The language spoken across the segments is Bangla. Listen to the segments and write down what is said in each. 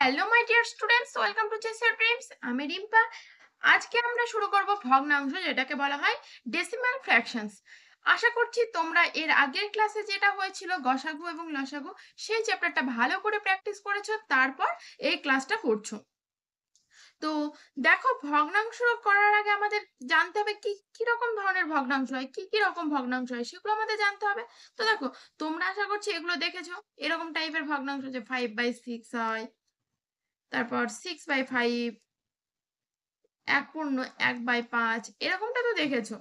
Hello my dear students welcome to chaser dreams আমি রিম্পা আজকে আমরা শুরু করব ভগ্নাংশ যেটাকে বলা হয় ডেসিমাল ফ্র্যাকশনস আশা করছি তোমরা এর আগের ক্লাসে যেটা হয়েছিল গসাগু এবং লসাগু সেই চ্যাপ্টারটা ভালো করে প্র্যাকটিস করেছো তারপর এই ক্লাসটা করছো তো দেখো ভগ্নাংশ করার আগে আমাদের জানতে হবে কি কি রকম ধরনের ভগ্নাংশ হয় কি কি রকম ভগ্নাংশ হয় সেগুলো আমাদের জানতে হবে তো দেখো তোমরা আশা করছি এগুলো দেখেছো এরকম টাইপের ভগ্নাংশ যে ফাইভ বাই সিক্স হয় তারপর সিক্স বাই ফাইভ এক পূর্ণ এক বাই পাঁচ এরকমটা তো দেখেছো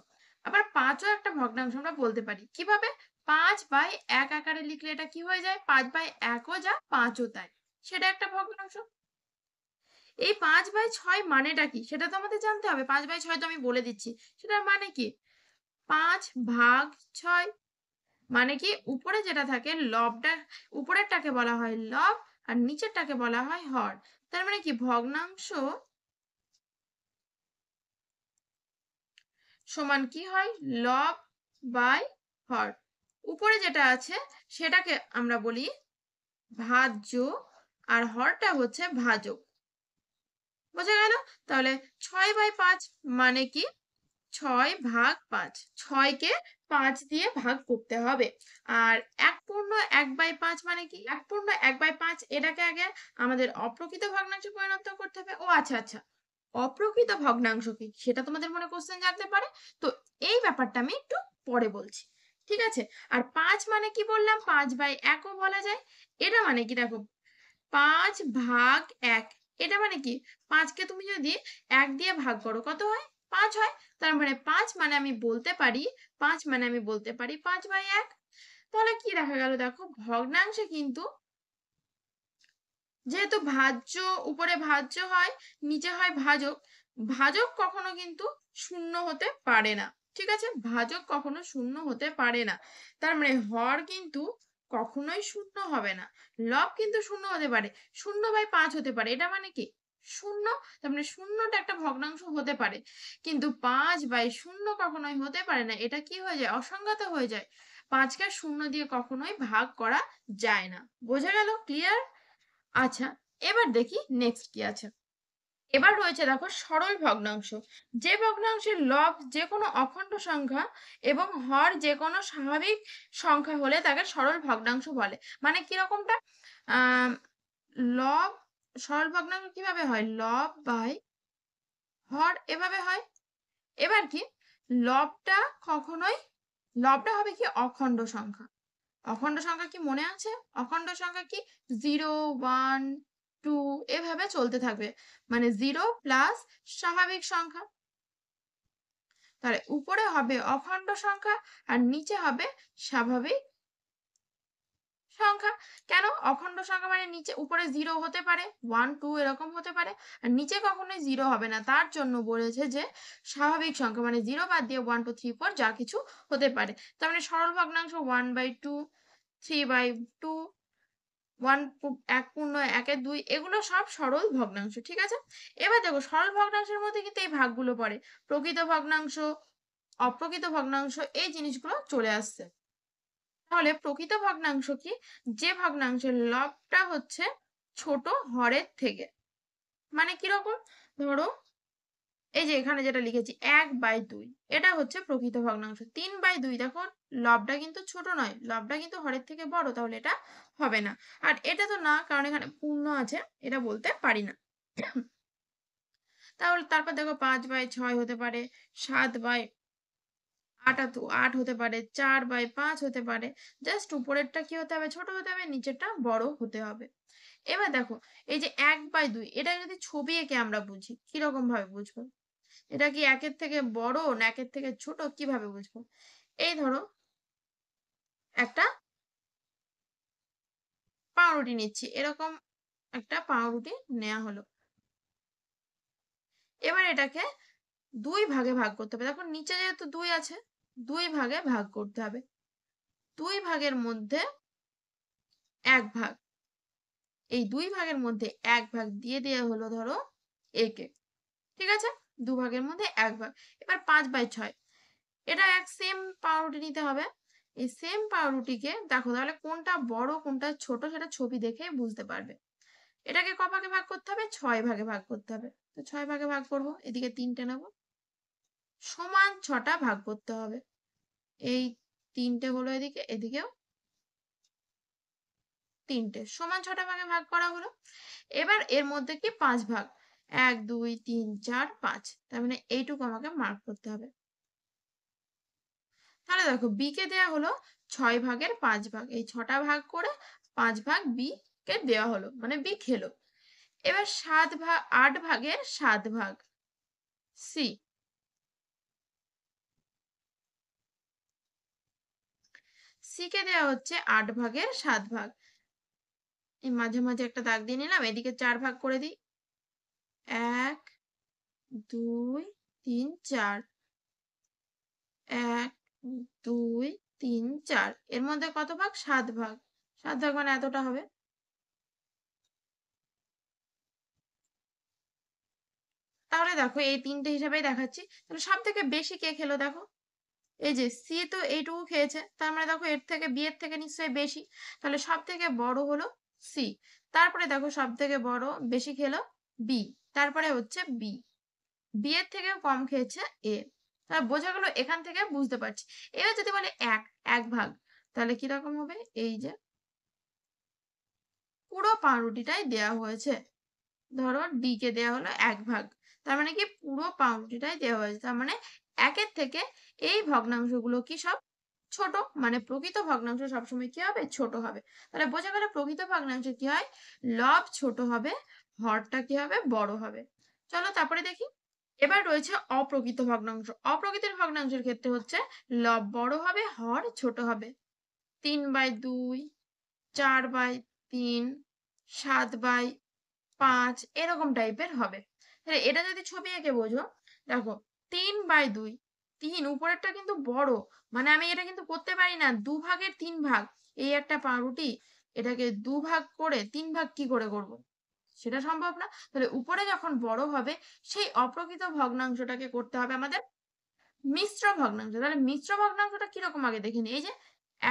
আবার পাঁচও একটা ভগ্নাংশ আমরা বলতে পারি কিভাবে পাঁচ বাই এক আকারে লিখলে এটা কি হয়ে যায় পাঁচ বাই একও যা পাঁচও তাই সেটা একটা ভগ্নাংশ এই পাঁচ বাই ছয় মানেটা কি সেটা তো আমাদের জানতে হবে পাঁচ বাই ছয় তো আমি বলে দিচ্ছি সেটার মানে কি পাঁচ ভাগ ছয় মানে কি উপরে যেটা থাকে লবটা উপরেরটাকে বলা হয় লব আর নিচেরটাকে বলা হয় হর তার মানে কি ভগ্নাংশ সমান কি হয় লব বাই হর উপরে যেটা আছে সেটাকে আমরা বলি ভাজ্য আর হরটা হচ্ছে ভাজক বোঝা গেল তাহলে ছয় বাই পাঁচ মানে কি ছয় ভাগ পাঁচ ছয় কে পাঁচ দিয়ে ভাগ করতে হবে আর এক পূর্ণ এক বাই পাঁচ মানে কি এক পূর্ণ এক বাই পাঁচ এটাকে আগে আমাদের অপ্রকৃত ভগ্নাংশে পরিণত করতে হবে ও আচ্ছা আচ্ছা অপ্রকৃত ভগ্নাংশ কি সেটা তোমাদের মনে কোশ্চেন জানতে পারে তো এই ব্যাপারটা আমি একটু পরে বলছি ঠিক আছে আর পাঁচ মানে কি বললাম পাঁচ বাই একও বলা যায় এটা মানে কি দেখো পাঁচ ভাগ এক এটা মানে কি পাঁচকে তুমি যদি এক দিয়ে ভাগ করো কত হয় পাঁচ হয় তার মানে পাঁচ মানে আমি বলতে পারি পাঁচ মানে আমি বলতে পারি পাঁচ বাই এক তাহলে কি দেখা গেল দেখো ভগ্নাংশে কিন্তু যেহেতু ভাজ্য উপরে ভাজ্য হয় নিচে হয় ভাজক ভাজক কখনো কিন্তু শূন্য হতে পারে না ঠিক আছে ভাজক কখনো শূন্য হতে পারে না তার মানে হর কিন্তু কখনোই শূন্য হবে না লব কিন্তু শূন্য হতে পারে শূন্য বাই পাঁচ হতে পারে এটা মানে কি শূন্য তার মানে শূন্যটা একটা ভগ্নাংশ হতে পারে কিন্তু পাঁচ বাই শূন্য কখনোই হতে পারে না এটা কি হয়ে যায় অসংগত হয়ে যায় পাঁচকে শূন্য দিয়ে কখনোই ভাগ করা যায় না বোঝা গেল ক্লিয়ার আচ্ছা এবার দেখি নেক্সট কি আছে এবার রয়েছে দেখো সরল ভগ্নাংশ যে ভগ্নাংশের লব যে কোনো অখণ্ড সংখ্যা এবং হর যে কোনো স্বাভাবিক সংখ্যা হলে তাকে সরল ভগ্নাংশ বলে মানে কিরকমটা লব সরল ভগ্নাঙ্ক কিভাবে হয় লব বাই হর এভাবে হয় এবার কি লবটা কখনোই লবটা হবে কি অখণ্ড সংখ্যা অখণ্ড সংখ্যা কি মনে আছে অখণ্ড সংখ্যা কি জিরো ওয়ান টু এভাবে চলতে থাকবে মানে জিরো প্লাস স্বাভাবিক সংখ্যা তাহলে উপরে হবে অখণ্ড সংখ্যা আর নিচে হবে স্বাভাবিক সংখ্যা কেন অখণ্ড সংখ্যা মানে নিচে উপরে জিরো হতে পারে ওয়ান টু এরকম হতে পারে আর নিচে কখনোই জিরো হবে না তার জন্য বলেছে যে স্বাভাবিক সংখ্যা মানে জিরো বাদ দিয়ে ওয়ান টু থ্রি ফোর যা কিছু হতে পারে তার মানে সরল ভগ্নাংশ one by two three by two one এক পূর্ণ একে দুই এগুলো সব সরল ভগ্নাংশ ঠিক আছে এবার দেখো সরল ভগ্নাংশের মধ্যে কিন্তু এই ভাগগুলো পড়ে প্রকৃত ভগ্নাংশ অপ্রকৃত ভগ্নাংশ এই জিনিসগুলো চলে আসছে তাহলে প্রকৃত ভগ্নাংশ কি যে ভগ্নাংশের লবটা হচ্ছে ছোট হরের থেকে মানে কিরকম ধরো এই যে এখানে যেটা লিখেছি এক বাই দুই এটা হচ্ছে প্রকৃত ভগ্নাংশ তিন বাই দুই দেখো লবটা কিন্তু ছোট নয় লবটা কিন্তু হরের থেকে বড় তাহলে এটা হবে না আর এটা তো না কারণ এখানে পূর্ণ আছে এটা বলতে পারি না তাহলে তারপর দেখো পাঁচ বাই ছয় হতে পারে সাত বাই আট আট হতে পারে চার বাই পাঁচ হতে পারে জাস্ট উপরেরটা কি হতে হবে ছোট হতে হবে নিচেরটা বড় হতে হবে এবার দেখো এই যে এক বাই দুই এটা যদি ছবি এঁকে আমরা বুঝি কিরকম ভাবে বুঝবো এটা কি একের থেকে বড় না একের থেকে ছোট কিভাবে বুঝবো এই ধরো একটা পাউরুটি নিচ্ছি এরকম একটা পাউরুটি নেওয়া হলো এবার এটাকে দুই ভাগে ভাগ করতে হবে দেখো নিচে যেহেতু দুই আছে দুই ভাগে ভাগ করতে হবে দুই ভাগের মধ্যে এক ভাগ এই দুই ভাগের মধ্যে এক ভাগ দিয়ে দেওয়া হলো ধরো একে ঠিক আছে দু ভাগের মধ্যে এক ভাগ এবার পাঁচ বাই ছয় এটা এক সেম পাউরুটি নিতে হবে এই সেম পাউরুটিকে দেখো তাহলে কোনটা বড় কোনটা ছোট সেটা ছবি দেখে বুঝতে পারবে এটাকে ক ভাগে ভাগ করতে হবে ছয় ভাগে ভাগ করতে হবে তো ছয় ভাগে ভাগ করবো এদিকে তিনটে নেবো সমান ছটা ভাগ করতে হবে এই তিনটে হলো এদিকে এদিকেও তিনটে সমান ছটা ভাগে ভাগ করা হলো এবার এর মধ্যে কি পাঁচ ভাগ এক দুই তিন চার পাঁচ তার মানে এইটুকু আমাকে মার্ক করতে হবে তাহলে দেখো বি কে দেওয়া হলো ছয় ভাগের পাঁচ ভাগ এই ছটা ভাগ করে পাঁচ ভাগ বি কে দেওয়া হলো মানে বি খেলো এবার সাত ভাগ আট ভাগের সাত ভাগ সি সিকে দেওয়া হচ্ছে আট ভাগের সাত ভাগ এই মাঝে মাঝে একটা দাগ দিয়ে নিলাম এদিকে চার ভাগ করে দিই এক দুই তিন চার এক দুই তিন চার এর মধ্যে কত ভাগ সাত ভাগ সাত ভাগ মানে এতটা হবে তাহলে দেখো এই তিনটে হিসাবেই দেখাচ্ছি তাহলে সব থেকে বেশি কে খেলো দেখো এই যে সি তো এইটুকু খেয়েছে তার মানে দেখো এর থেকে বি এর থেকে নিশ্চয়ই বেশি তাহলে সব থেকে বড় হলো সি তারপরে দেখো সব থেকে বড় বেশি খেলো বি তারপরে হচ্ছে বি বি এর থেকে কম খেয়েছে এ তার বোঝা গেল এখান থেকে বুঝতে পারছি এবার যদি বলে এক এক ভাগ তাহলে কিরকম হবে এই যে পুরো পাউরুটিটাই দেয়া হয়েছে ধরো ডি কে দেওয়া হলো এক ভাগ তার মানে কি পুরো পাউরুটিটাই দেওয়া হয়েছে তার মানে একের থেকে এই ভগ্নাংশগুলো কি সব ছোট মানে প্রকৃত ভগ্নাংশ সবসময় কি হবে ছোট হবে তাহলে বোঝা গেল প্রকৃত ভগ্নাংশে কি হয় লব ছোট হবে হরটা কি হবে বড় হবে চলো তারপরে দেখি এবার রয়েছে অপ্রকৃত ভগ্নাংশ অপ্রকৃতির ভগ্নাংশের ক্ষেত্রে হচ্ছে লব বড় হবে হর ছোট হবে তিন বাই দুই চার বাই তিন সাত বাই পাঁচ এরকম টাইপের হবে তাহলে এটা যদি ছবি এঁকে বোঝো দেখো তিন বাই দুই তিন উপরেরটা কিন্তু বড় মানে আমি এটা কিন্তু করতে পারি না দু ভাগের তিন ভাগ এই একটা পাউরুটি এটাকে দু ভাগ করে তিন ভাগ কি করে করব। সেটা সম্ভব না তাহলে উপরে যখন বড় হবে সেই অপ্রকৃত ভগ্নাংশটাকে করতে হবে আমাদের মিশ্র ভগ্নাংশ তাহলে মিশ্র ভগ্নাংশটা কিরকম আগে দেখিনি এই যে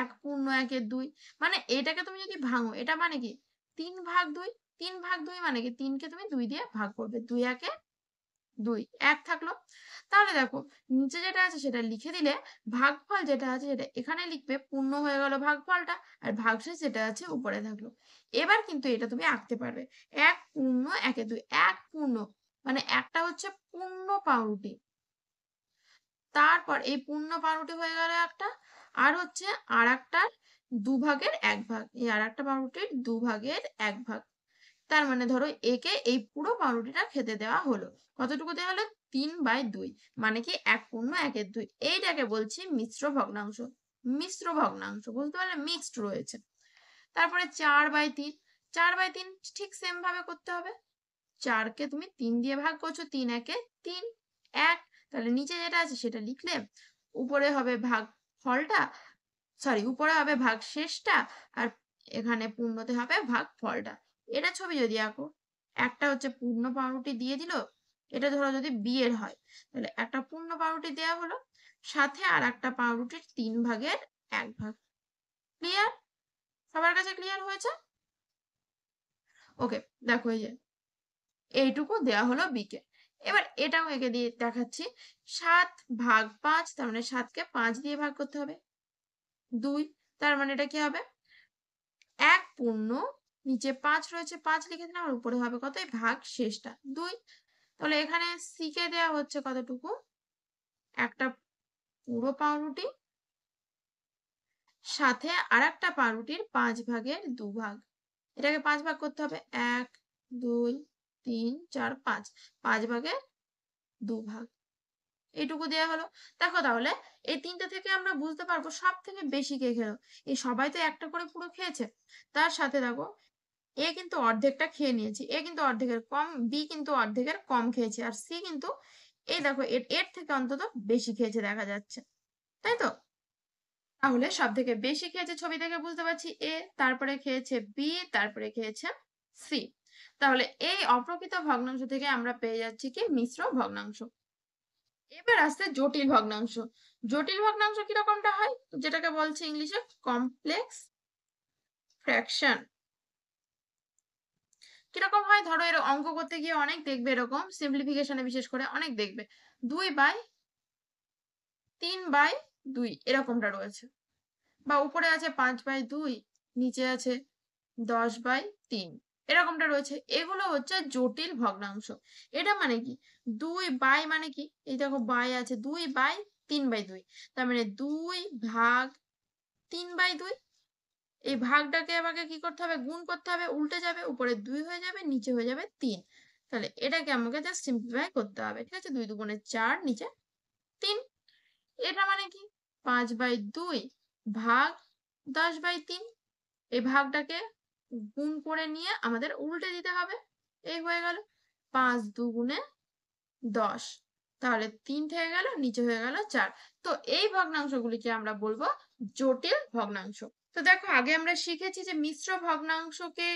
এক পূর্ণ একের দুই মানে এটাকে তুমি যদি ভাঙো এটা মানে কি তিন ভাগ দুই তিন ভাগ দুই মানে কি তিনকে তুমি দুই দিয়ে ভাগ করবে দুই একে দুই এক থাকলো তাহলে দেখো নিচে যেটা আছে সেটা লিখে দিলে ভাগফল যেটা আছে সেটা এখানে লিখবে পূর্ণ হয়ে গেল ভাগফলটা আর ভাগশেষ যেটা আছে উপরে থাকলো এবার কিন্তু এটা তুমি আঁকতে পারবে এক পূর্ণ একে দুই এক পূর্ণ মানে একটা হচ্ছে পূর্ণ পাউরুটি তারপর এই পূর্ণ পাউরুটি হয়ে গেল একটা আর হচ্ছে আর একটার দুভাগের এক ভাগ এই আর একটা পাউরুটির দুভাগের এক ভাগ তার মানে ধরো একে এই পুরো পাউরুটিটা খেতে দেওয়া হলো কতটুকু দেওয়া হলো তিন বাই দুই মানে কি এক পূর্ণ একের দুই এইটাকে বলছি মিশ্র ভগ্নাংশ মিশ্র ভগ্নাংশ বুঝতে পারলে মিক্সড রয়েছে তারপরে চার বাই তিন চার বাই তিন ঠিক সেম ভাবে করতে হবে চারকে তুমি তিন দিয়ে ভাগ করছো তিন একে তিন এক তাহলে নিচে যেটা আছে সেটা লিখলে উপরে হবে ভাগ ফলটা সরি উপরে হবে ভাগ শেষটা আর এখানে পূর্ণতে হবে ভাগ ফলটা এটা ছবি যদি আঁকো একটা হচ্ছে পূর্ণ পাউরুটি দিয়ে দিল এটা ধরো যদি বিয়ের হয় তাহলে একটা পূর্ণ পাউরুটি দেওয়া হলো সাথে আর একটা পাউরুটির তিন ভাগের এক ভাগ ক্লিয়ার সবার কাছে ক্লিয়ার হয়েছে ওকে দেখো এই যে এইটুকু দেওয়া হলো বিকে এবার এটাও এঁকে দিয়ে দেখাচ্ছি সাত ভাগ পাঁচ তার মানে সাতকে পাঁচ দিয়ে ভাগ করতে হবে দুই তার মানে এটা কি হবে এক পূর্ণ নিচে পাঁচ রয়েছে পাঁচ লিখে দিলাম আর উপরে হবে কত ভাগ শেষটা দুই তাহলে এখানে সিকে দেওয়া হচ্ছে কতটুকু একটা পুরো পাউরুটি সাথে আর একটা পাউরুটির পাঁচ ভাগের দু ভাগ এটাকে পাঁচ ভাগ করতে হবে এক দুই তিন চার পাঁচ পাঁচ ভাগের দু ভাগ এটুকু দেওয়া হলো দেখো তাহলে এই তিনটা থেকে আমরা বুঝতে পারবো সব থেকে বেশি কে খেলো এই সবাই তো একটা করে পুরো খেয়েছে তার সাথে দেখো এ কিন্তু অর্ধেকটা খেয়ে নিয়েছে এ কিন্তু অর্ধেকের কম বি কিন্তু অর্ধেকের কম খেয়েছে আর সি কিন্তু এই দেখো এর থেকে অন্তত বেশি খেয়েছে দেখা যাচ্ছে তাই তো তাহলে সব থেকে বেশি খেয়েছে ছবি থেকে বুঝতে পারছি এ তারপরে খেয়েছে বি তারপরে খেয়েছে সি তাহলে এই অপ্রকৃত ভগ্নাংশ থেকে আমরা পেয়ে যাচ্ছি কি মিশ্র ভগ্নাংশ এবার আসছে জটিল ভগ্নাংশ জটিল ভগ্নাংশ কিরকমটা হয় যেটাকে বলছে ইংলিশে কমপ্লেক্স ফ্র্যাকশন কিরকম হয় ধরো এর অঙ্ক করতে গিয়ে অনেক দেখবে এরকম সিম্পলিফিকেশনে বিশেষ করে অনেক দেখবে দুই বাই তিন বাই দুই এরকমটা রয়েছে বা উপরে আছে পাঁচ বাই দুই নিচে আছে দশ বাই তিন এরকমটা রয়েছে এগুলো হচ্ছে জটিল ভগ্নাংশ এটা মানে কি দুই বাই মানে কি এই দেখো বাই আছে দুই বাই তিন বাই দুই তার মানে দুই ভাগ তিন বাই দুই এই ভাগটাকে আমাকে কি করতে হবে গুণ করতে হবে উল্টে যাবে উপরে দুই হয়ে যাবে নিচে হয়ে যাবে তিন তাহলে এটাকে আমাকে জাস্ট সিম্পলিফাই করতে হবে ঠিক আছে দুই দুগুণে চার নিচে তিন এটা মানে কি পাঁচ বাই দুই ভাগ দশ বাই তিন এই ভাগটাকে গুণ করে নিয়ে আমাদের উল্টে দিতে হবে এই হয়ে গেল পাঁচ দুগুণে দশ তাহলে তিন থেকে গেল নিচে হয়ে গেল চার তো এই ভগ্নাংশগুলিকে আমরা বলবো জটিল ভগ্নাংশ তো দেখো আগে আমরা শিখেছি যে মিশ্র ভগ্নাংশকে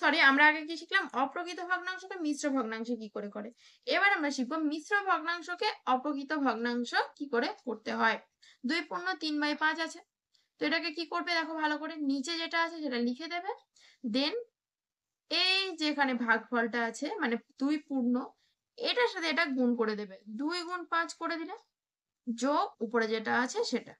সরি আমরা আগে কি শিখলাম অপ্রকৃত ভগ্নাংশকে মিশ্র ভগ্নাংশ কি করে করে এবার আমরা শিখবো মিশ্র ভগ্নাংশকে অপ্রকৃত ভগ্নাংশ কি করে করতে হয় দুই পূর্ণ তিন বাই পাঁচ আছে তো এটাকে কি করবে দেখো ভালো করে নিচে যেটা আছে সেটা লিখে দেবে দেন এই যেখানে ভাগ ফলটা আছে মানে দুই পূর্ণ এটার সাথে এটা গুণ করে দেবে দুই গুণ পাঁচ করে দিলে যোগ উপরে যেটা আছে সেটা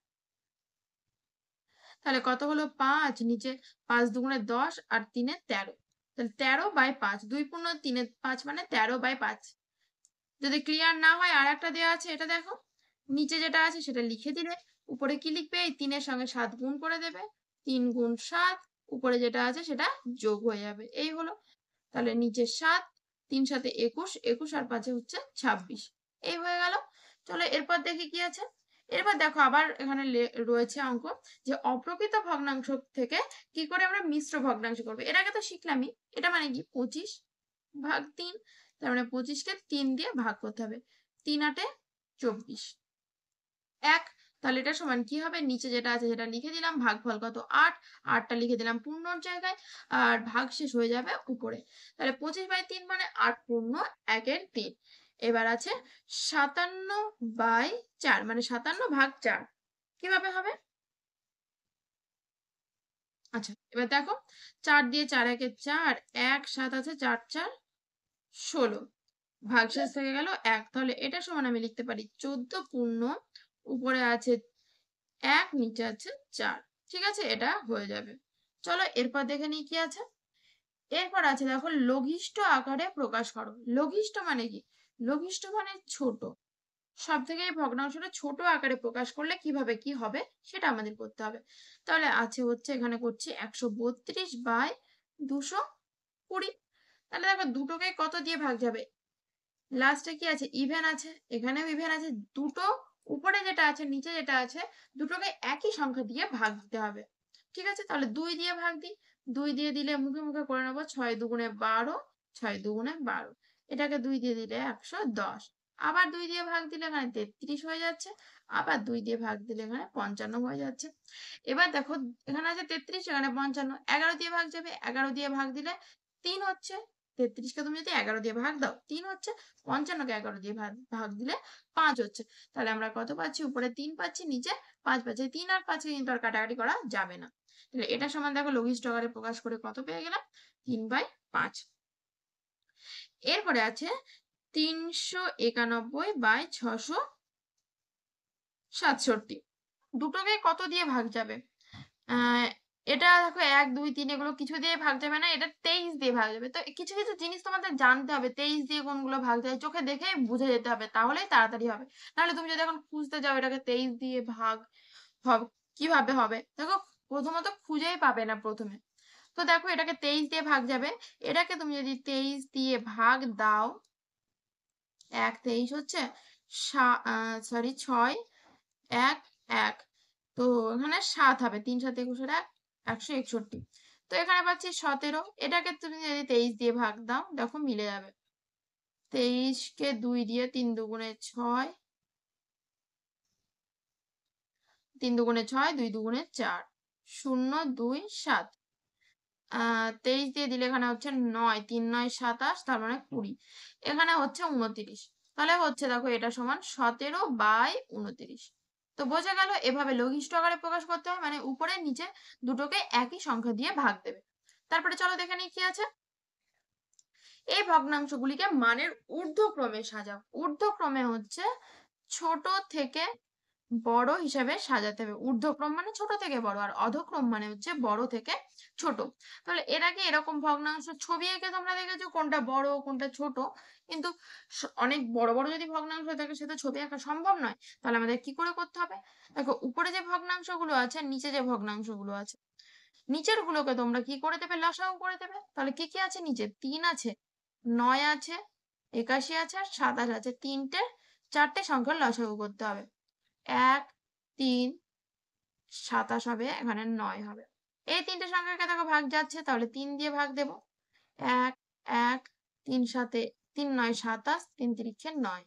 তাহলে কত হলো পাঁচ নিচে পাঁচ দুগুণে দশ আর তিনে তেরো তাহলে তেরো বাই পাঁচ দুই পূর্ণ তিনে পাঁচ মানে তেরো বাই পাঁচ যদি ক্লিয়ার না হয় আর একটা দেওয়া আছে এটা দেখো নিচে যেটা আছে সেটা লিখে দিলে উপরে কি লিখবে এই তিনের সঙ্গে সাত গুণ করে দেবে তিন গুণ সাত উপরে যেটা আছে সেটা যোগ হয়ে যাবে এই হলো তাহলে নিচে সাত তিন সাথে একুশ একুশ আর পাঁচে হচ্ছে ছাব্বিশ এই হয়ে গেল চলো এরপর দেখি কি আছে এরপর দেখো আবার এখানে রয়েছে অঙ্ক যে অপ্রকৃত ভগ্নাংশ থেকে কি করে আমরা মিশ্র ভগ্নাংশ করবো এর আগে তো শিখলামই এটা মানে কি পঁচিশ ভাগ তিন তার মানে পঁচিশকে তিন দিয়ে ভাগ করতে হবে তিন আটে চব্বিশ এক তাহলে এটা সমান কি হবে নিচে যেটা আছে সেটা লিখে দিলাম ভাগ ফল কত আট আটটা লিখে দিলাম পূর্ণর জায়গায় আর ভাগ শেষ হয়ে যাবে উপরে তাহলে পঁচিশ বাই তিন মানে আট পূর্ণ একের তিন এবার আছে সাতান্ন বাই চার মানে সাতান্ন ভাগ চার কিভাবে হবে আচ্ছা এবার দেখো চার দিয়ে চার একে চার এক সাত আছে চার চার ষোলো ভাগ শেষ থেকে গেল এক তাহলে এটা সমান আমি লিখতে পারি চোদ্দ পূর্ণ উপরে আছে এক নিচে আছে চার ঠিক আছে এটা হয়ে যাবে চলো এরপর দেখে নিই কি আছে এরপর আছে দেখো লঘিষ্ঠ আকারে প্রকাশ করো লঘিষ্ঠ মানে কি লঘিষ্ঠ মানে ছোট সব থেকে এই ভগ্নাংশটা ছোট আকারে প্রকাশ করলে কিভাবে কি হবে সেটা আমাদের করতে হবে তাহলে আছে হচ্ছে এখানে করছি একশো বত্রিশ বাই দুশো কুড়ি তাহলে দেখো দুটোকে কত দিয়ে ভাগ যাবে লাস্টে কি আছে ইভেন আছে এখানেও ইভেন আছে দুটো উপরে যেটা আছে নিচে যেটা আছে দুটোকে একই সংখ্যা দিয়ে ভাগ দিতে হবে ঠিক আছে তাহলে দুই দিয়ে ভাগ দিই দুই দিয়ে দিলে মুখে মুখে করে নেবো ছয় দুগুণে বারো ছয় দুগুণে বারো এটাকে দুই দিয়ে দিলে একশো দশ আবার দুই দিয়ে ভাগ দিলে এখানে তেত্রিশ হয়ে যাচ্ছে আবার দুই দিয়ে ভাগ দিলে এখানে পঞ্চান্ন হয়ে যাচ্ছে এবার দেখো এখানে আছে তেত্রিশ এখানে পঞ্চান্ন এগারো দিয়ে ভাগ যাবে এগারো দিয়ে ভাগ দিলে তিন হচ্ছে তেত্রিশকে তুমি যদি এগারো দিয়ে ভাগ দাও তিন হচ্ছে পঞ্চান্নকে এগারো দিয়ে ভাগ ভাগ দিলে পাঁচ হচ্ছে তাহলে আমরা কত পাচ্ছি উপরে তিন পাচ্ছি নিচে পাঁচ পাচ্ছি তিন আর পাঁচকে কিন্তু আর কাটাকাটি করা যাবে না তাহলে এটা সমান দেখো লঘিষ্ঠ আকারে প্রকাশ করে কত পেয়ে গেলাম তিন বাই পাঁচ এরপরে আছে তিনশো একানব্বই বাই ছশো সাতষট্টি দুটোকে কত দিয়ে ভাগ যাবে এটা দেখো এক দুই তিন এগুলো কিছু দিয়ে ভাগ যাবে না এটা তেইশ দিয়ে ভাগ যাবে তো কিছু কিছু জিনিস তোমাদের জানতে হবে তেইশ দিয়ে কোনগুলো ভাগ যায় চোখে দেখে বুঝে যেতে হবে তাহলেই তাড়াতাড়ি হবে নাহলে তুমি যদি এখন খুঁজতে যাও এটাকে তেইশ দিয়ে ভাগ হবে কিভাবে হবে দেখো প্রথমত খুঁজেই পাবে না প্রথমে তো দেখো এটাকে তেইশ দিয়ে ভাগ যাবে এটাকে তুমি যদি তেইশ দিয়ে ভাগ দাও এক তেইশ হচ্ছে সরি ছয় এক এক তো এখানে সাত হবে তিন সাত একুশ এক একশো একষট্টি তো এখানে পাচ্ছি সতেরো এটাকে তুমি যদি তেইশ দিয়ে ভাগ দাও দেখো মিলে যাবে কে দুই দিয়ে তিন দুগুণে ছয় তিন দুগুণে ছয় দুই দুগুণে চার শূন্য দুই সাত তেইশ দিয়ে দিলে এখানে হচ্ছে নয় তিন নয় সাতাশ তার মানে কুড়ি এখানে হচ্ছে উনত্রিশ তাহলে হচ্ছে দেখো এটা সমান সতেরো বাই উনত্রিশ তো বোঝা গেল এভাবে লঘিষ্ঠ আকারে প্রকাশ করতে হয় মানে উপরে নিচে দুটোকে একই সংখ্যা দিয়ে ভাগ দেবে তারপরে চলো দেখে নিই কি আছে এই ভগ্নাংশগুলিকে মানের ঊর্ধ্বক্রমে সাজাও ঊর্ধ্বক্রমে হচ্ছে ছোট থেকে বড় হিসাবে সাজাতে হবে ঊর্ধ্বক্রম মানে ছোট থেকে বড় আর অধক্রম মানে হচ্ছে বড় থেকে ছোট তাহলে এর আগে এরকম ভগ্নাংশ ছবি এঁকে তোমরা দেখেছো কোনটা বড় কোনটা ছোট কিন্তু অনেক বড় বড় যদি ভগ্নাংশ থাকে সেটা ছবি আঁকা সম্ভব নয় তাহলে আমাদের কি করে করতে হবে দেখো উপরে যে ভগ্নাংশগুলো আছে নিচে যে ভগ্নাংশগুলো আছে নিচের গুলোকে তোমরা কি করে দেবে লসাও করে দেবে তাহলে কি কি আছে নিচে তিন আছে নয় আছে একাশি আছে আর সাতাশ আছে তিনটে চারটে সংখ্যার লসাও করতে হবে এক তিন সাতাশ হবে এখানে নয় হবে এই তিনটে সংখ্যাকে দেখো ভাগ যাচ্ছে তাহলে তিন দিয়ে ভাগ দেব এক এক তিন সাথে তিন নয় সাতাশ তিন তিরিখে নয়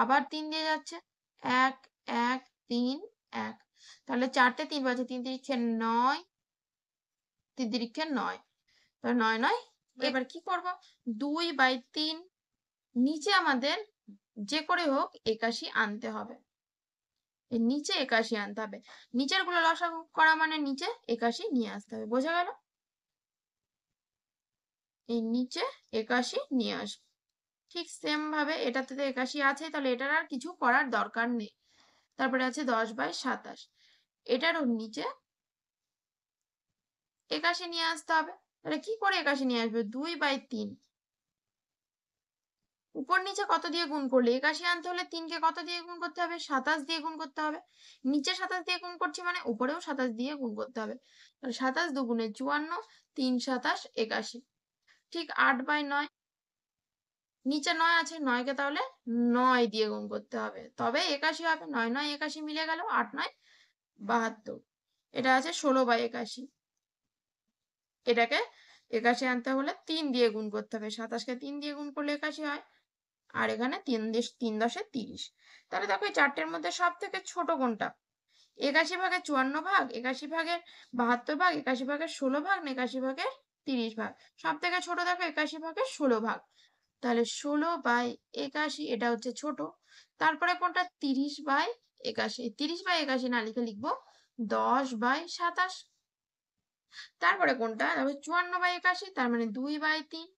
আবার তিন দিয়ে যাচ্ছে এক এক তিন এক তাহলে চারটে তিন বাজে তিন তিরিখে নয় তিন তিরিখে নয় তাহলে নয় নয় এবার কি করব দুই বাই তিন নিচে আমাদের যে করে হোক একাশি আনতে হবে নিচে একাশি আনতে হবে নিচের গুলো লসা করা মানে নিচে একাশি নিয়ে আসতে হবে বোঝা গেল এই নিচে একাশি নিয়ে আস ঠিক সেম ভাবে এটাতে তো একাশি আছে তাহলে এটার আর কিছু করার দরকার নেই তারপরে আছে দশ বাই সাতাশ এটারও নিচে একাশি নিয়ে আসতে হবে তাহলে কি করে একাশি নিয়ে আসবে দুই বাই তিন উপর নিচে কত দিয়ে গুণ করলে একাশি আনতে হলে তিনকে কত দিয়ে গুণ করতে হবে সাতাশ দিয়ে গুণ করতে হবে নিচে সাতাশ দিয়ে গুণ করছি মানে উপরেও সাতাশ দিয়ে গুণ করতে হবে তাহলে সাতাশ দুগুণে চুয়ান্ন তিন সাতাশ একাশি ঠিক আট বাই নয় নিচে নয় আছে নয়কে তাহলে নয় দিয়ে গুণ করতে হবে তবে একাশি হবে নয় নয় একাশি মিলে গেল আট নয় বাহাত্তর এটা আছে ষোলো বাই একাশি এটাকে একাশি আনতে হলে তিন দিয়ে গুণ করতে হবে সাতাশকে তিন দিয়ে গুণ করলে একাশি হয় আর এখানে তিন দেশ তিন দশে তিরিশ তাহলে দেখো এই চারটের মধ্যে সব থেকে ছোট কোনটা একাশি ভাগের চুয়ান্ন ভাগ একাশি ভাগের বাহাত্তর ভাগ একাশি ভাগের ষোলো ভাগ না একাশি ভাগের তিরিশ ভাগ সব থেকে ছোট দেখো একাশি ভাগের ষোলো ভাগ তাহলে ষোলো বাই একাশি এটা হচ্ছে ছোট তারপরে কোনটা তিরিশ বাই একাশি তিরিশ বাই একাশি না লিখে লিখবো দশ বাই সাতাশ তারপরে কোনটা তারপরে চুয়ান্ন বাই একাশি তার মানে দুই বাই তিন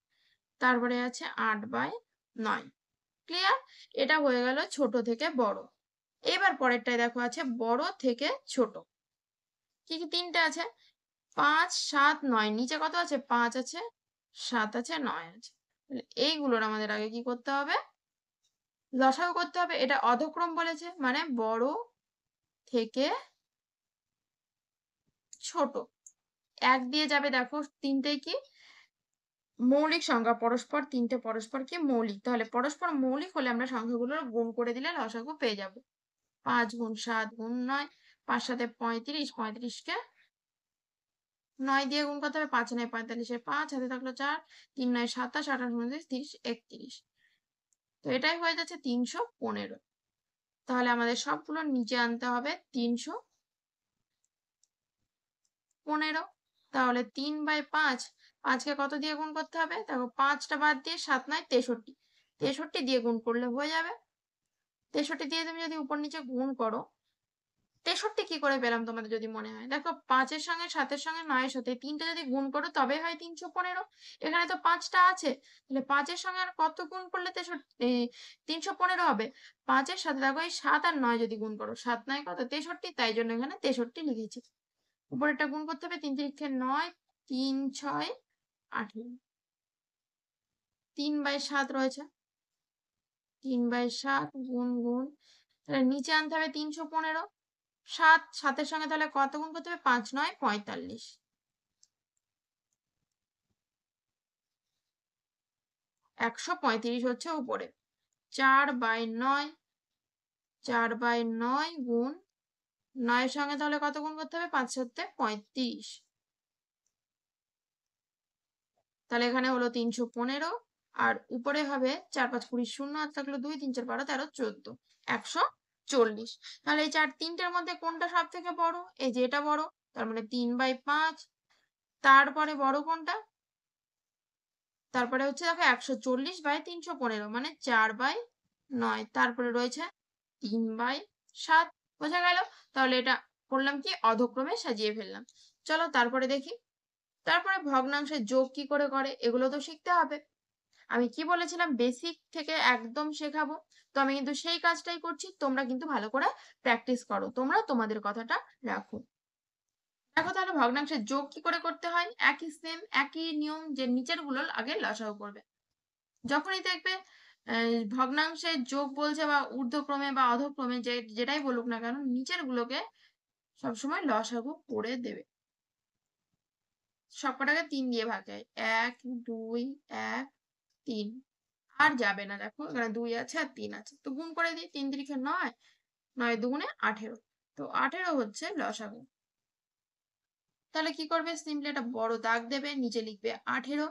তারপরে আছে আট বাই নয় ক্লিয়ার এটা হয়ে গেল ছোট থেকে বড় এবার পরেরটাই দেখো আছে বড় থেকে ছোট কি কি তিনটা আছে পাঁচ সাত নয় নিচে কত আছে পাঁচ আছে সাত আছে নয় আছে এইগুলোর আমাদের আগে কি করতে হবে লসাগু করতে হবে এটা অধক্রম বলেছে মানে বড় থেকে ছোট এক দিয়ে যাবে দেখো তিনটে কি মৌলিক সংখ্যা পরস্পর তিনটে পরস্পর কি মৌলিক তাহলে পরস্পর মৌলিক হলে আমরা সংখ্যাগুলোর গুণ করে দিলে লসাগু পেয়ে যাব পাঁচ গুণ সাত গুণ নয় পাঁচ সাথে পঁয়ত্রিশ পঁয়ত্রিশকে নয় দিয়ে গুণ করতে হবে পাঁচ নয় পঁয়তাল্লিশের পাঁচ হাতে থাকলো চার তিন নয় সাতাশ আঠাশ উনত্রিশ তিরিশ একত্রিশ তো এটাই হয়ে যাচ্ছে তিনশো পনেরো তাহলে আমাদের সবগুলো নিচে আনতে হবে তিনশো পনেরো তাহলে তিন বাই পাঁচ পাঁচকে কত দিয়ে গুণ করতে হবে দেখো পাঁচটা বাদ দিয়ে সাত নয় তেষট্টি তেষট্টি দিয়ে গুণ করলে হয়ে যাবে তেষট্টি দিয়ে তুমি যদি উপর নিচে গুণ করো তেষট্টি কি করে পেলাম তোমাদের যদি মনে হয় দেখো পাঁচের সঙ্গে সাতের সঙ্গে নয়ের সাথে তিনটা যদি গুণ করো তবে হয় তিনশো পনেরো এখানে তো পাঁচটা আছে তাহলে পাঁচের সঙ্গে আর কত গুণ করলে তেষট্টি তিনশো পনেরো হবে পাঁচের সাথে দেখো এই সাত আর নয় যদি গুণ করো সাত নয় কত তেষট্টি তাই জন্য এখানে তেষট্টি লিখেছি একটা গুণ করতে হবে তিন তিরিক্ষে নয় তিন ছয় আঠেরো তিন বাই সাত রয়েছে তিন বাই সাত গুণ গুণ তাহলে নিচে আনতে হবে তিনশো পনেরো সাত সাতের সঙ্গে তাহলে কত গুণ করতে হবে পাঁচ নয় পঁয়তাল্লিশ একশো পঁয়ত্রিশ হচ্ছে উপরে চার বাই নয় চার বাই নয় গুণ নয়ের সঙ্গে তাহলে কত গুণ করতে হবে পাঁচ সাথে পঁয়ত্রিশ তাহলে এখানে হলো তিনশো পনেরো আর উপরে হবে চার পাঁচ কুড়ি শূন্য আর থাকলো দুই তিন চার বারো তেরো চোদ্দ একশো চল্লিশ তাহলে এই চার তিনটার মধ্যে কোনটা সব থেকে বড় এই যে এটা বড় তার মানে তিন বাই পাঁচ তারপরে বড় কোনটা তারপরে হচ্ছে দেখো একশো চল্লিশ বাই তিনশো পনেরো মানে চার বাই নয় তারপরে রয়েছে তিন বাই সাত বোঝা গেল তাহলে এটা করলাম কি অধক্রমে সাজিয়ে ফেললাম চলো তারপরে দেখি তারপরে ভগ্নাংশের যোগ কি করে করে এগুলো তো শিখতে হবে আমি কি বলেছিলাম বেসিক থেকে একদম শেখাবো তো আমি কিন্তু সেই কাজটাই করছি তোমরা কিন্তু ভালো করে প্র্যাকটিস করো তোমরা তোমাদের কথাটা রাখো দেখো তাহলে ভগ্নাংশের যোগ কি করে করতে হয় একই সেম একই নিয়ম যে নিচের গুলো আগে লসাও করবে যখনই দেখবে ভগ্নাংশের যোগ বলছে বা ঊর্ধ্বক্রমে বা অধক্রমে যে যেটাই বলুক না কেন নিচের গুলোকে সবসময় লসাগু করে দেবে সবকটাকে তিন দিয়ে ভাগে এক দুই এক তিন আর যাবে না দেখো এখানে দুই আছে আর তিন আছে তো গুণ করে দিই তিন তিরিখে নয় নয় দুগুণে আঠেরো তো আঠেরো হচ্ছে লসাগু তাহলে কি করবে সিম্পলি একটা বড় দাগ দেবে নিচে লিখবে আঠেরো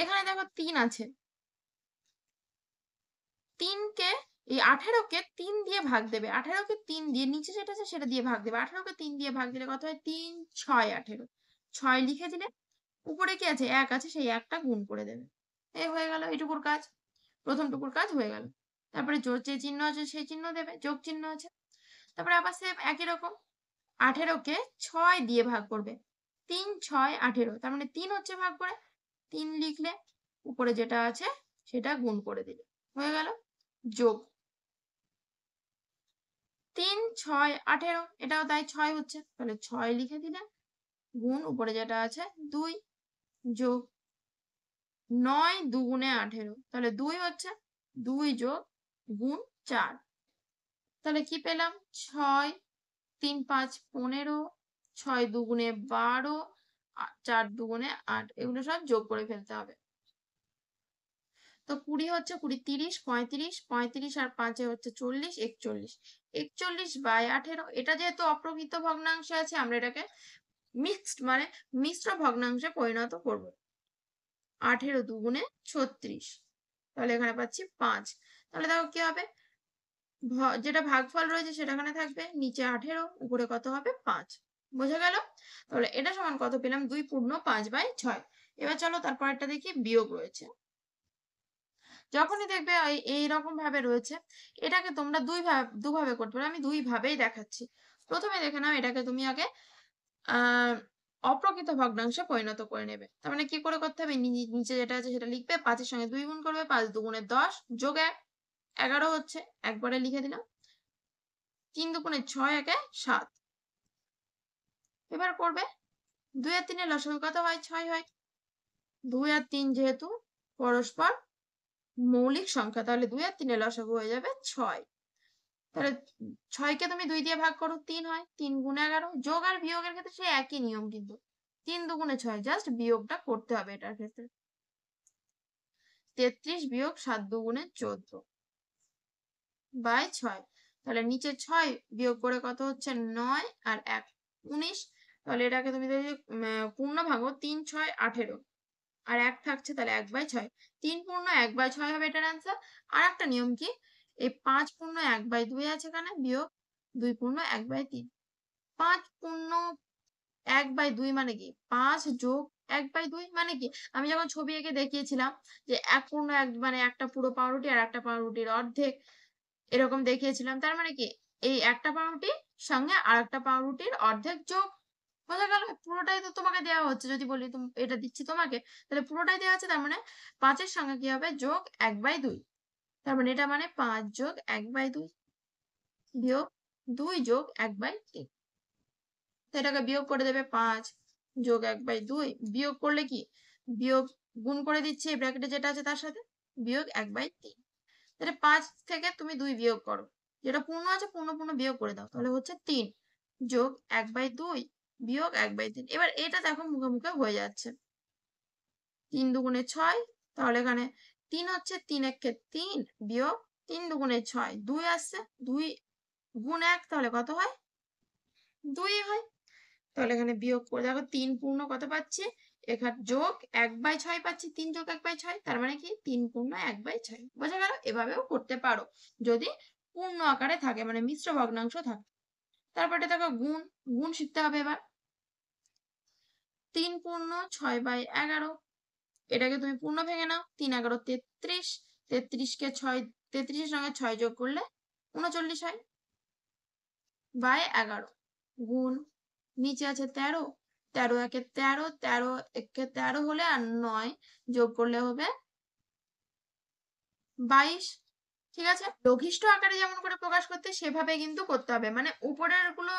এখানে দেখো তিন আছে তিনকে এই আঠারোকে তিন দিয়ে ভাগ দেবে আঠারোকে তিন দিয়ে নিচে যেটা আছে সেটা দিয়ে ভাগ দেবে আঠারোকে তিন দিয়ে ভাগ দিলে কত হয় তিন ছয় আঠেরো ছয় লিখে দিলে উপরে কি আছে এক আছে সেই একটা গুণ করে দেবে এ হয়ে গেল এইটুকুর কাজ প্রথম টুকুর কাজ হয়ে গেল তারপরে যোগ যে চিহ্ন আছে সেই চিহ্ন দেবে যোগ চিহ্ন আছে তারপরে আবার সে একই রকম আঠেরোকে ছয় দিয়ে ভাগ করবে তিন ছয় আঠেরো তার মানে তিন হচ্ছে ভাগ করে তিন লিখলে উপরে যেটা আছে সেটা গুণ করে দিলে হয়ে গেল যোগ তিন ছয় আঠেরো এটাও তাই ছয় হচ্ছে তাহলে ছয় লিখে দিলেন গুণ উপরে যেটা আছে দুই যোগ নয় দুগুণে আঠেরো তাহলে দুই হচ্ছে দুই যোগ গুণ চার তাহলে কি পেলাম ছয় তিন পাঁচ পনেরো ছয় দুগুণে বারো চার দুগুণে আট এগুলো সব যোগ করে ফেলতে হবে তো কুড়ি হচ্ছে কুড়ি তিরিশ পঁয়ত্রিশ পঁয়ত্রিশ আর পাঁচে হচ্ছে চল্লিশ একচল্লিশ একচল্লিশ বাই আঠেরো এটা যেহেতু অপ্রকৃত ভগ্নাংশে আছে আমরা এটাকে মিক্সড মানে মিশ্র ভগ্নাংশে পরিণত করব আঠেরো দুগুণে ছত্রিশ তাহলে এখানে পাচ্ছি পাঁচ তাহলে দেখো কি হবে যেটা ভাগফল রয়েছে সেটা এখানে থাকবে নিচে আঠেরো উপরে কত হবে পাঁচ বোঝা গেল তাহলে এটা সমান কত পেলাম দুই পূর্ণ পাঁচ বাই ছয় এবার চলো তারপর একটা দেখি বিয়োগ রয়েছে যখনই দেখবে রকম ভাবে রয়েছে এটাকে তোমরা দুই ভাবে দুভাবে করতে পারো আমি দুই ভাবেই দেখাচ্ছি প্রথমে দেখে নাও এটাকে তুমি আগে অপ্রকৃত ভগ্নাংশে পরিণত করে নেবে তার মানে কি করে করতে হবে নিচে যেটা আছে সেটা লিখবে পাঁচের সঙ্গে দুই গুণ করবে পাঁচ দুগুণে দশ যোগ এক এগারো হচ্ছে একবারে লিখে দিলাম তিন দুগুণে ছয় একে সাত এবার করবে দুই আর তিনের লসঙ্গ কত হয় ছয় হয় দুই আর তিন যেহেতু পরস্পর মৌলিক সংখ্যা তাহলে দুই আর তিনের লসাগু হয়ে যাবে ছয় তাহলে ছয়কে তুমি দুই দিয়ে ভাগ করো তিন হয় তিন গুণ এগারো যোগ আর বিয়োগের ক্ষেত্রে সে একই নিয়ম কিন্তু তিন দুগুণে ছয় জাস্ট বিয়োগটা করতে হবে এটার ক্ষেত্রে তেত্রিশ বিয়োগ সাত দুগুণে চোদ্দ বাই ছয় তাহলে নিচে ছয় বিয়োগ করে কত হচ্ছে নয় আর এক উনিশ তাহলে এটাকে তুমি যদি পূর্ণ ভাগো তিন ছয় আঠেরো আর এক থাকছে তাহলে এক বাই ছয় তিন পূর্ণ এক বাই ছয় হবে এটার আনসার আর একটা নিয়ম কি এই পাঁচ পূর্ণ এক বাই দুই আছে এখানে বিয়োগ দুই পূর্ণ এক বাই তিন পাঁচ পূর্ণ এক বাই দুই মানে কি পাঁচ যোগ এক বাই দুই মানে কি আমি যখন ছবি এঁকে দেখিয়েছিলাম যে এক পূর্ণ এক মানে একটা পুরো পাউরুটি আর একটা পাউরুটির অর্ধেক এরকম দেখিয়েছিলাম তার মানে কি এই একটা পাউরুটির সঙ্গে আর একটা পাউরুটির অর্ধেক যোগ বোঝা গেল পুরোটাই তো তোমাকে দেওয়া হচ্ছে যদি বলি এটা দিচ্ছি তোমাকে তাহলে পুরোটাই দেওয়া হচ্ছে তার মানে পাঁচের সংখ্যা কি হবে যোগ এক বাই দুই তার মানে এটা মানে পাঁচ যোগ এক বাই দুই বিয়োগ দুই যোগ এক বাই তিন এটাকে বিয়োগ করে দেবে পাঁচ যোগ এক বাই দুই বিয়োগ করলে কি বিয়োগ গুণ করে দিচ্ছে এই ব্র্যাকেটে যেটা আছে তার সাথে বিয়োগ এক বাই তিন তাহলে পাঁচ থেকে তুমি দুই বিয়োগ করো যেটা পূর্ণ আছে পূর্ণ পূর্ণ বিয়োগ করে দাও তাহলে হচ্ছে তিন যোগ এক বাই দুই বিয়োগ এক বাই তিন এবার এটা দেখো মুখে হয়ে যাচ্ছে তিন দুগুণে ছয় তাহলে এখানে তিন হচ্ছে তিন একে তিন বিয়োগ তিন দুগুণে ছয় দুই আসছে দুই গুণ এক তাহলে কত হয় দুই হয় তাহলে এখানে বিয়োগ করে দেখো তিন পূর্ণ কত পাচ্ছি এখানে যোগ এক বাই ছয় পাচ্ছি তিন যোগ এক বাই ছয় তার মানে কি তিন পূর্ণ এক বাই ছয় বোঝা গেল এভাবেও করতে পারো যদি পূর্ণ আকারে থাকে মানে মিশ্র ভগ্নাংশ থাকে তারপরে দেখো গুণ গুণ শিখতে হবে এবার তিন পূর্ণ ছয় বাই এগারো এটাকে তুমি পূর্ণ ভেঙে নাও তিন এগারো তেত্রিশ তেত্রিশকে ছয় তেত্রিশের সঙ্গে ছয় যোগ করলে উনচল্লিশ হয় বাই এগারো গুণ নিচে আছে তেরো তেরো একে তেরো তেরো একে তেরো হলে আর নয় যোগ করলে হবে বাইশ ঠিক আছে লঘিষ্ঠ আকারে যেমন করে প্রকাশ করতে সেভাবে কিন্তু করতে হবে মানে উপরের গুলো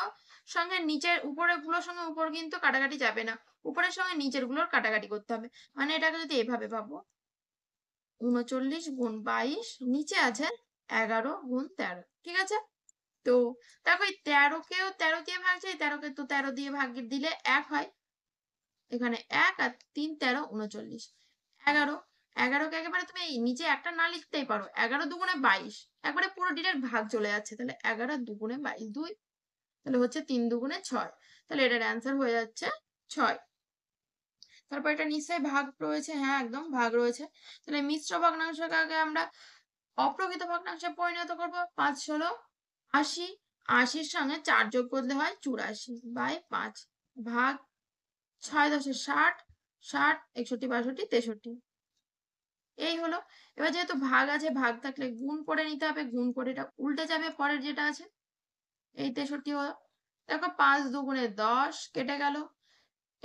সঙ্গে নিচের উপরের গুলোর সঙ্গে উপর কিন্তু কাটাকাটি যাবে না উপরের সঙ্গে নিচের গুলোর কাটাকাটি করতে হবে মানে এটাকে যদি এভাবে ভাবো উনচল্লিশ গুণ বাইশ নিচে আছে এগারো গুণ তেরো ঠিক আছে তো দেখো এই কেও তেরো দিয়ে ভাগ যায় তেরোকে তো তেরো দিয়ে ভাগ দিলে এক হয় এখানে এক আর তিন তেরো উনচল্লিশ এগারো কে একেবারে তুমি এই নিচে একটা না লিখতেই পারো এগারো দুগুণে বাইশ একবারে পুরো ডিটার ভাগ চলে যাচ্ছে তাহলে এগারো দুগুণে বাইশ দুই তাহলে হচ্ছে তিন দুগুণে ছয় তাহলে এটার অ্যান্সার হয়ে যাচ্ছে ছয় তারপর এটা নিশ্চয়ই ভাগ রয়েছে হ্যাঁ একদম ভাগ রয়েছে তাহলে মিশ্র ভগ্নাংশকে আমরা অপ্রকৃত ভগ্নাংশে পরিণত করব পাঁচ ষোলো আশি আশির সঙ্গে চার যোগ করলে হয় চুরাশি বাই পাঁচ ভাগ ছয় দশে ষাট ষাট একষট্টি বাষট্টি তেষট্টি এই হলো এবার যেহেতু ভাগ আছে ভাগ থাকলে গুণ করে নিতে হবে গুণ করে এটা উল্টে যাবে পরের যেটা আছে এই তেষট্টি হলো দেখো পাঁচ দুগুণে দশ কেটে গেল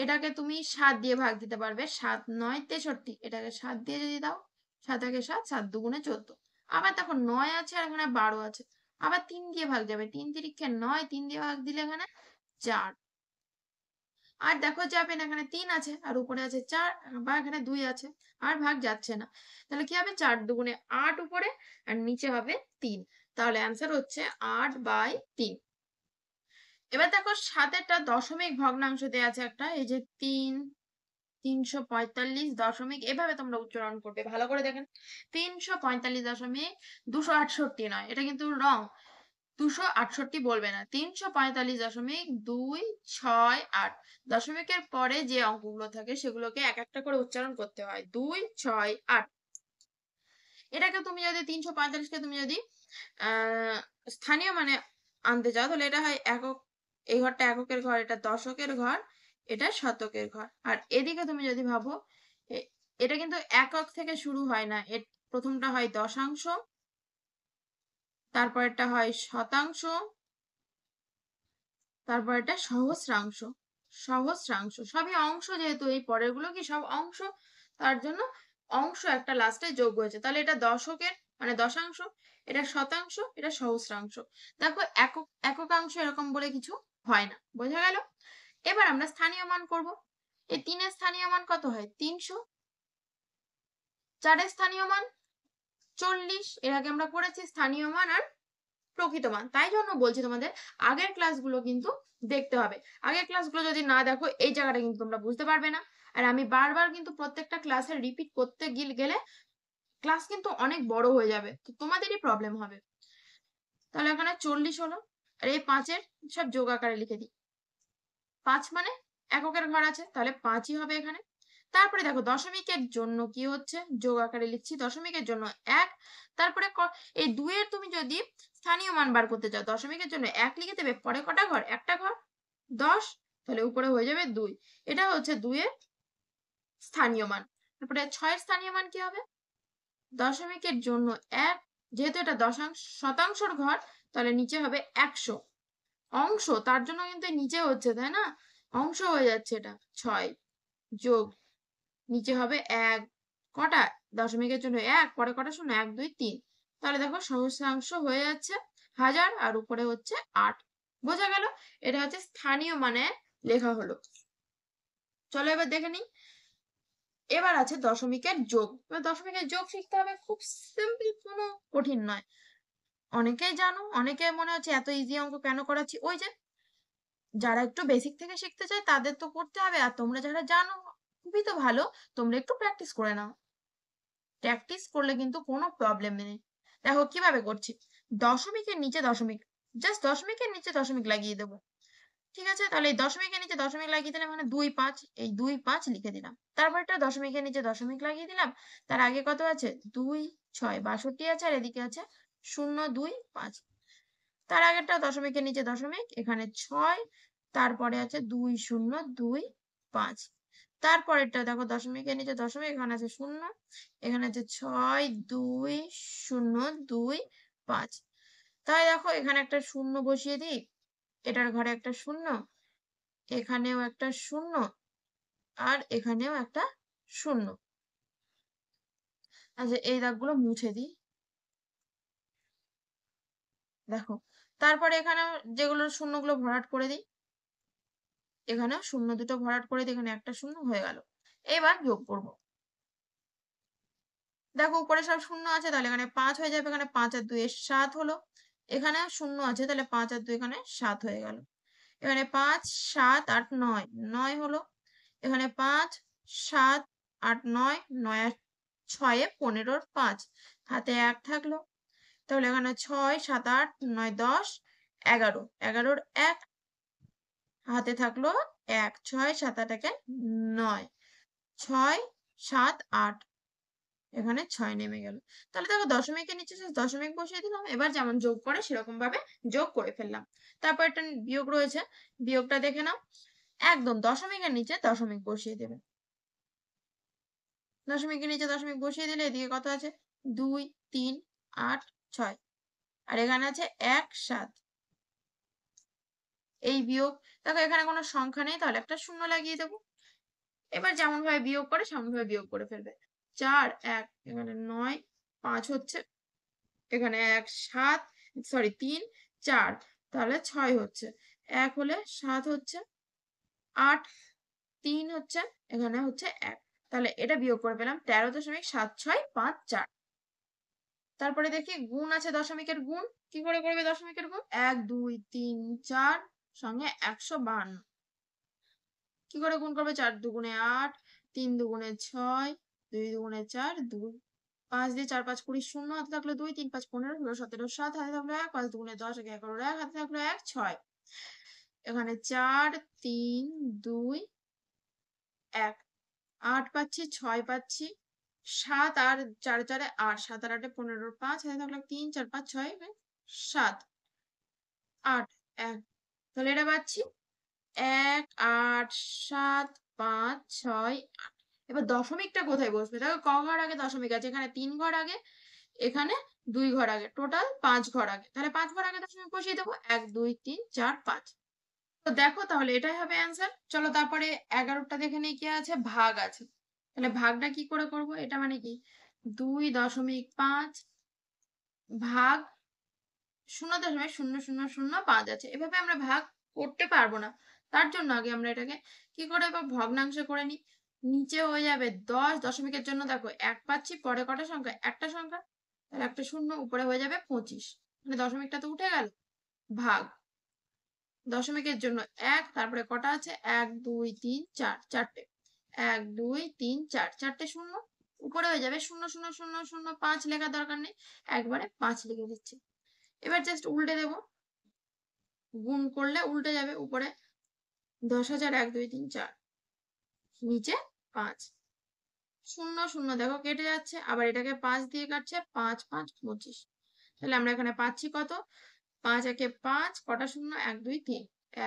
এটাকে তুমি সাত দিয়ে ভাগ দিতে পারবে সাত নয় তেষট্টি এটাকে সাত দিয়ে যদি দাও সাত একে সাত সাত দুগুণে চোদ্দ আবার দেখো নয় আছে আর এখানে বারো আছে আবার তিন দিয়ে ভাগ যাবে তিন তিরিক্ষে নয় তিন দিয়ে ভাগ দিলে এখানে চার আর দেখো যাবেন এখানে তিন আছে আর উপরে আছে চার বা এখানে দুই আছে আর ভাগ যাচ্ছে না তাহলে কি হবে চার দুগুণে আট উপরে আর নিচে হবে তিন তাহলে অ্যান্সার হচ্ছে আট বাই তিন এবার দেখো সাতেরটা দশমিক ভগ্নাংশ দেওয়া আছে একটা এই যে তিন তিনশো পঁয়তাল্লিশ দশমিক এভাবে তোমরা উচ্চারণ করবে ভালো করে দেখেন তিনশো পঁয়তাল্লিশ দশমিক দুশো আটষট্টি নয় এটা কিন্তু রং দুশো আটষট্টি বলবে না তিনশো পঁয়তাল্লিশ দশমিক দুই ছয় আট দশমিকের পরে যে অঙ্কগুলো থাকে সেগুলোকে এক একটা করে উচ্চারণ করতে হয় দুই ছয় আট এটাকে তুমি যদি তিনশো পঁয়তাল্লিশকে তুমি যদি স্থানীয় মানে আনতে চাও তাহলে এটা হয় একক এই ঘরটা এককের ঘর এটা দশকের ঘর এটা শতকের ঘর আর এদিকে তুমি যদি ভাবো এটা কিন্তু একক থেকে শুরু হয় না প্রথমটা হয় দশাংশ তারপরেরটা হয় শতাংশ তারপর এটা সহস্রাংশ সহস্রাংশ সবই অংশ যেহেতু এই পরের গুলো কি সব অংশ তার জন্য অংশ একটা লাস্টে যোগ হয়েছে তাহলে এটা দশকের মানে দশাংশ এটা শতাংশ এটা সহস্রাংশ দেখো একক এককাংশ এরকম বলে কিছু হয় না বোঝা গেল এবার আমরা স্থানীয় মান করব এই তিনের স্থানীয় মান কত হয় তিনশো চারের স্থানীয় মান চল্লিশ এর আগে আমরা পড়েছি স্থানীয় মান আর প্রকৃত মান তাই জন্য বলছি তোমাদের আগের ক্লাসগুলো কিন্তু দেখতে হবে আগের ক্লাসগুলো যদি না দেখো এই জায়গাটা কিন্তু তোমরা বুঝতে পারবে না আর আমি বারবার কিন্তু প্রত্যেকটা ক্লাসের রিপিট করতে গেলে ক্লাস কিন্তু অনেক বড় হয়ে যাবে তো তোমাদেরই প্রবলেম হবে তাহলে এখানে চল্লিশ হলো আর এই পাঁচের সব যোগ আকারে লিখে দিই পাঁচ মানে এককের ঘর আছে তাহলে পাঁচই হবে এখানে তারপরে দেখো দশমিকের জন্য কি হচ্ছে যোগ আকারে লিখছি দশমিকের জন্য এক তারপরে এই দুয়ের তুমি যদি স্থানীয় মান বার করতে চাও দশমিকের জন্য এক লিখে দেবে পরে কটা ঘর একটা ঘর দশ তাহলে উপরে হয়ে যাবে দুই এটা হচ্ছে দুয়ের স্থানীয় মান তারপরে ছয়ের স্থানীয় মান কি হবে দশমিকের জন্য এক যেহেতু এটা দশাংশ শতাংশর ঘর তাহলে নিচে হবে একশো অংশ তার জন্য কিন্তু নিচে হচ্ছে তাই না অংশ হয়ে যাচ্ছে এটা ছয় যোগ নিচে হবে এক কটা দশমিকের জন্য এক পরে কটা শূন্য এক দুই তিন তাহলে দেখো সহস্রাংশ হয়ে যাচ্ছে হাজার আর উপরে হচ্ছে আট বোঝা গেল এটা হচ্ছে স্থানীয় মানে লেখা হলো চলো এবার দেখে নি এবার আছে দশমিকের যোগ এবার দশমিকের যোগ শিখতে হবে খুব সিম্পল কোনো কঠিন নয় অনেকেই জানো অনেকে মনে হচ্ছে এত ইজি অঙ্ক কেন করাচ্ছি ওই যে যারা একটু বেসিক থেকে শিখতে চায় তাদের তো করতে হবে আর তোমরা যারা জানো খুবই তো ভালো তোমরা একটু প্র্যাকটিস করে নাও প্র্যাকটিস করলে কিন্তু কোনো প্রবলেম নেই দেখো কিভাবে করছি দশমিকের নিচে দশমিক জাস্ট দশমিকের নিচে দশমিক লাগিয়ে দেবো ঠিক আছে তাহলে এই দশমিকের নিচে দশমিক লাগিয়ে দিলাম মানে দুই পাঁচ এই দুই পাঁচ লিখে দিলাম তারপর একটা দশমিকের নিচে দশমিক লাগিয়ে দিলাম তার আগে কত আছে দুই ছয় বাষট্টি আছে আর এদিকে আছে শূন্য দুই পাঁচ তার আগেরটা দশমিকের নিচে দশমিক এখানে ছয় তারপরে আছে দুই শূন্য দুই পাঁচ তারপরেরটা দেখো এর নিচে দশমিক এখানে আছে শূন্য এখানে আছে ছয় দুই শূন্য দুই পাঁচ তাই দেখো এখানে একটা শূন্য বসিয়ে দিই এটার ঘরে একটা শূন্য এখানেও একটা শূন্য আর এখানেও একটা শূন্য আচ্ছা এই দাগগুলো মুছে দিই দেখো তারপরে এখানে যেগুলো শূন্যগুলো ভরাট করে দিই এখানে শূন্য দুটো ভরাট করে এখানে একটা শূন্য হয়ে গেল এবার যোগ করব দেখো উপরে সব শূন্য আছে তাহলে এখানে পাঁচ হয়ে যাবে এখানে পাঁচ আর দুই এর সাত হলো এখানে শূন্য আছে তাহলে পাঁচ আর দুই এখানে সাত হয়ে গেল এখানে পাঁচ সাত আট নয় নয় হলো এখানে পাঁচ সাত আট নয় নয় আর ছয়ে পনেরোর পাঁচ হাতে এক থাকলো তাহলে এখানে ছয় সাত আট নয় দশ এগারো এগারোর এক হাতে থাকলো এক ছয় সাত আট একে নয় ছয় সাত আট এখানে ছয় নেমে গেল তাহলে দেখো দশমিকের নিচে দশমিক বসিয়ে দিলাম এবার যেমন যোগ করে সেরকম ভাবে যোগ করে ফেললাম তারপর একটা বিয়োগ রয়েছে বিয়োগটা দেখে নাও একদম দশমিকের নিচে দশমিক বসিয়ে দেবে দশমিকের নিচে দশমিক বসিয়ে দিলে এদিকে কত আছে দুই তিন আট ছয় আর এখানে আছে এক সাত এই বিয়োগ দেখো এখানে কোনো সংখ্যা নেই তাহলে একটা শূন্য লাগিয়ে দেবো এবার যেমন ভাবে বিয়োগ করে সেমন ভাবে বিয়োগ করে ফেলবে চার এক এখানে নয় পাঁচ হচ্ছে এখানে এক সাত সরি তিন চার তাহলে ছয় হচ্ছে এক হলে সাত হচ্ছে আট তিন হচ্ছে এখানে হচ্ছে এক তাহলে এটা বিয়োগ করে পেলাম তেরো দশমিক সাত ছয় পাঁচ চার তারপরে দেখি গুণ আছে দশমিকের গুণ কি করে করবে দশমিকের গুণ এক দুই তিন চার সঙ্গে একশো বান্ন কি করে গুণ করবে চার দুগুণে আট তিন দুগুণে ছয় দুই দুগুণে চার দুই পাঁচ দিয়ে চার পাঁচ কুড়ি শূন্য হাতে থাকলো দুই তিন পাঁচ পনেরো ষোলো সতেরো সাত হাতে থাকলো এক পাঁচ দুগুণে দশ এক এগারো এক হাতে থাকলো এক ছয় এখানে চার তিন দুই এক আট পাচ্ছি ছয় পাচ্ছি সাত আর চার চারে আট সাত আর আটে পনেরো পাঁচ হাতে থাকলো তিন চার পাঁচ ছয় সাত আট এক তাহলে এটা পাচ্ছি এক আট সাত পাঁচ ছয় আট এবার দশমিকটা কোথায় বসবে দেখো ক ঘর আগে দশমিক আছে এখানে তিন ঘর আগে এখানে দুই ঘর আগে টোটাল পাঁচ ঘর আগে তাহলে পাঁচ ঘর আগে দশমিক বসিয়ে দেবো এক দুই তিন চার পাঁচ তো দেখো তাহলে এটাই হবে অ্যান্সার চলো তারপরে এগারোটা দেখে নিয়ে কি আছে ভাগ আছে তাহলে ভাগটা কি করে করব এটা মানে কি দুই দশমিক পাঁচ ভাগ শূন্য দশমিক শূন্য শূন্য শূন্য পাওয়া যাচ্ছে এভাবে আমরা ভাগ করতে পারবো না তার জন্য আগে আমরা এটাকে কি করে এবার ভগ্নাংশ করে নিই নিচে হয়ে যাবে দশ দশমিকের জন্য দেখো এক পাচ্ছি পরে কটা সংখ্যা একটা সংখ্যা তাহলে একটা শূন্য উপরে হয়ে যাবে পঁচিশ মানে দশমিকটা তো উঠে গেল ভাগ দশমিকের জন্য এক তারপরে কটা আছে এক দুই তিন চার চারটে এক দুই তিন চার চারটে শূন্য উপরে হয়ে যাবে শূন্য শূন্য শূন্য শূন্য পাঁচ লেখার দরকার নেই একবারে পাঁচ লিখে দিচ্ছি এবার জাস্ট উল্টে দেব গুণ করলে উল্টে যাবে উপরে দশ হাজার এক দুই তিন চার নিচে পাঁচ শূন্য শূন্য দেখো কেটে যাচ্ছে আবার এটাকে পাঁচ দিয়ে কাটছে পাঁচ পাঁচ পঁচিশ তাহলে আমরা এখানে পাচ্ছি কত পাঁচ একে পাঁচ কটা শূন্য এক দুই তিন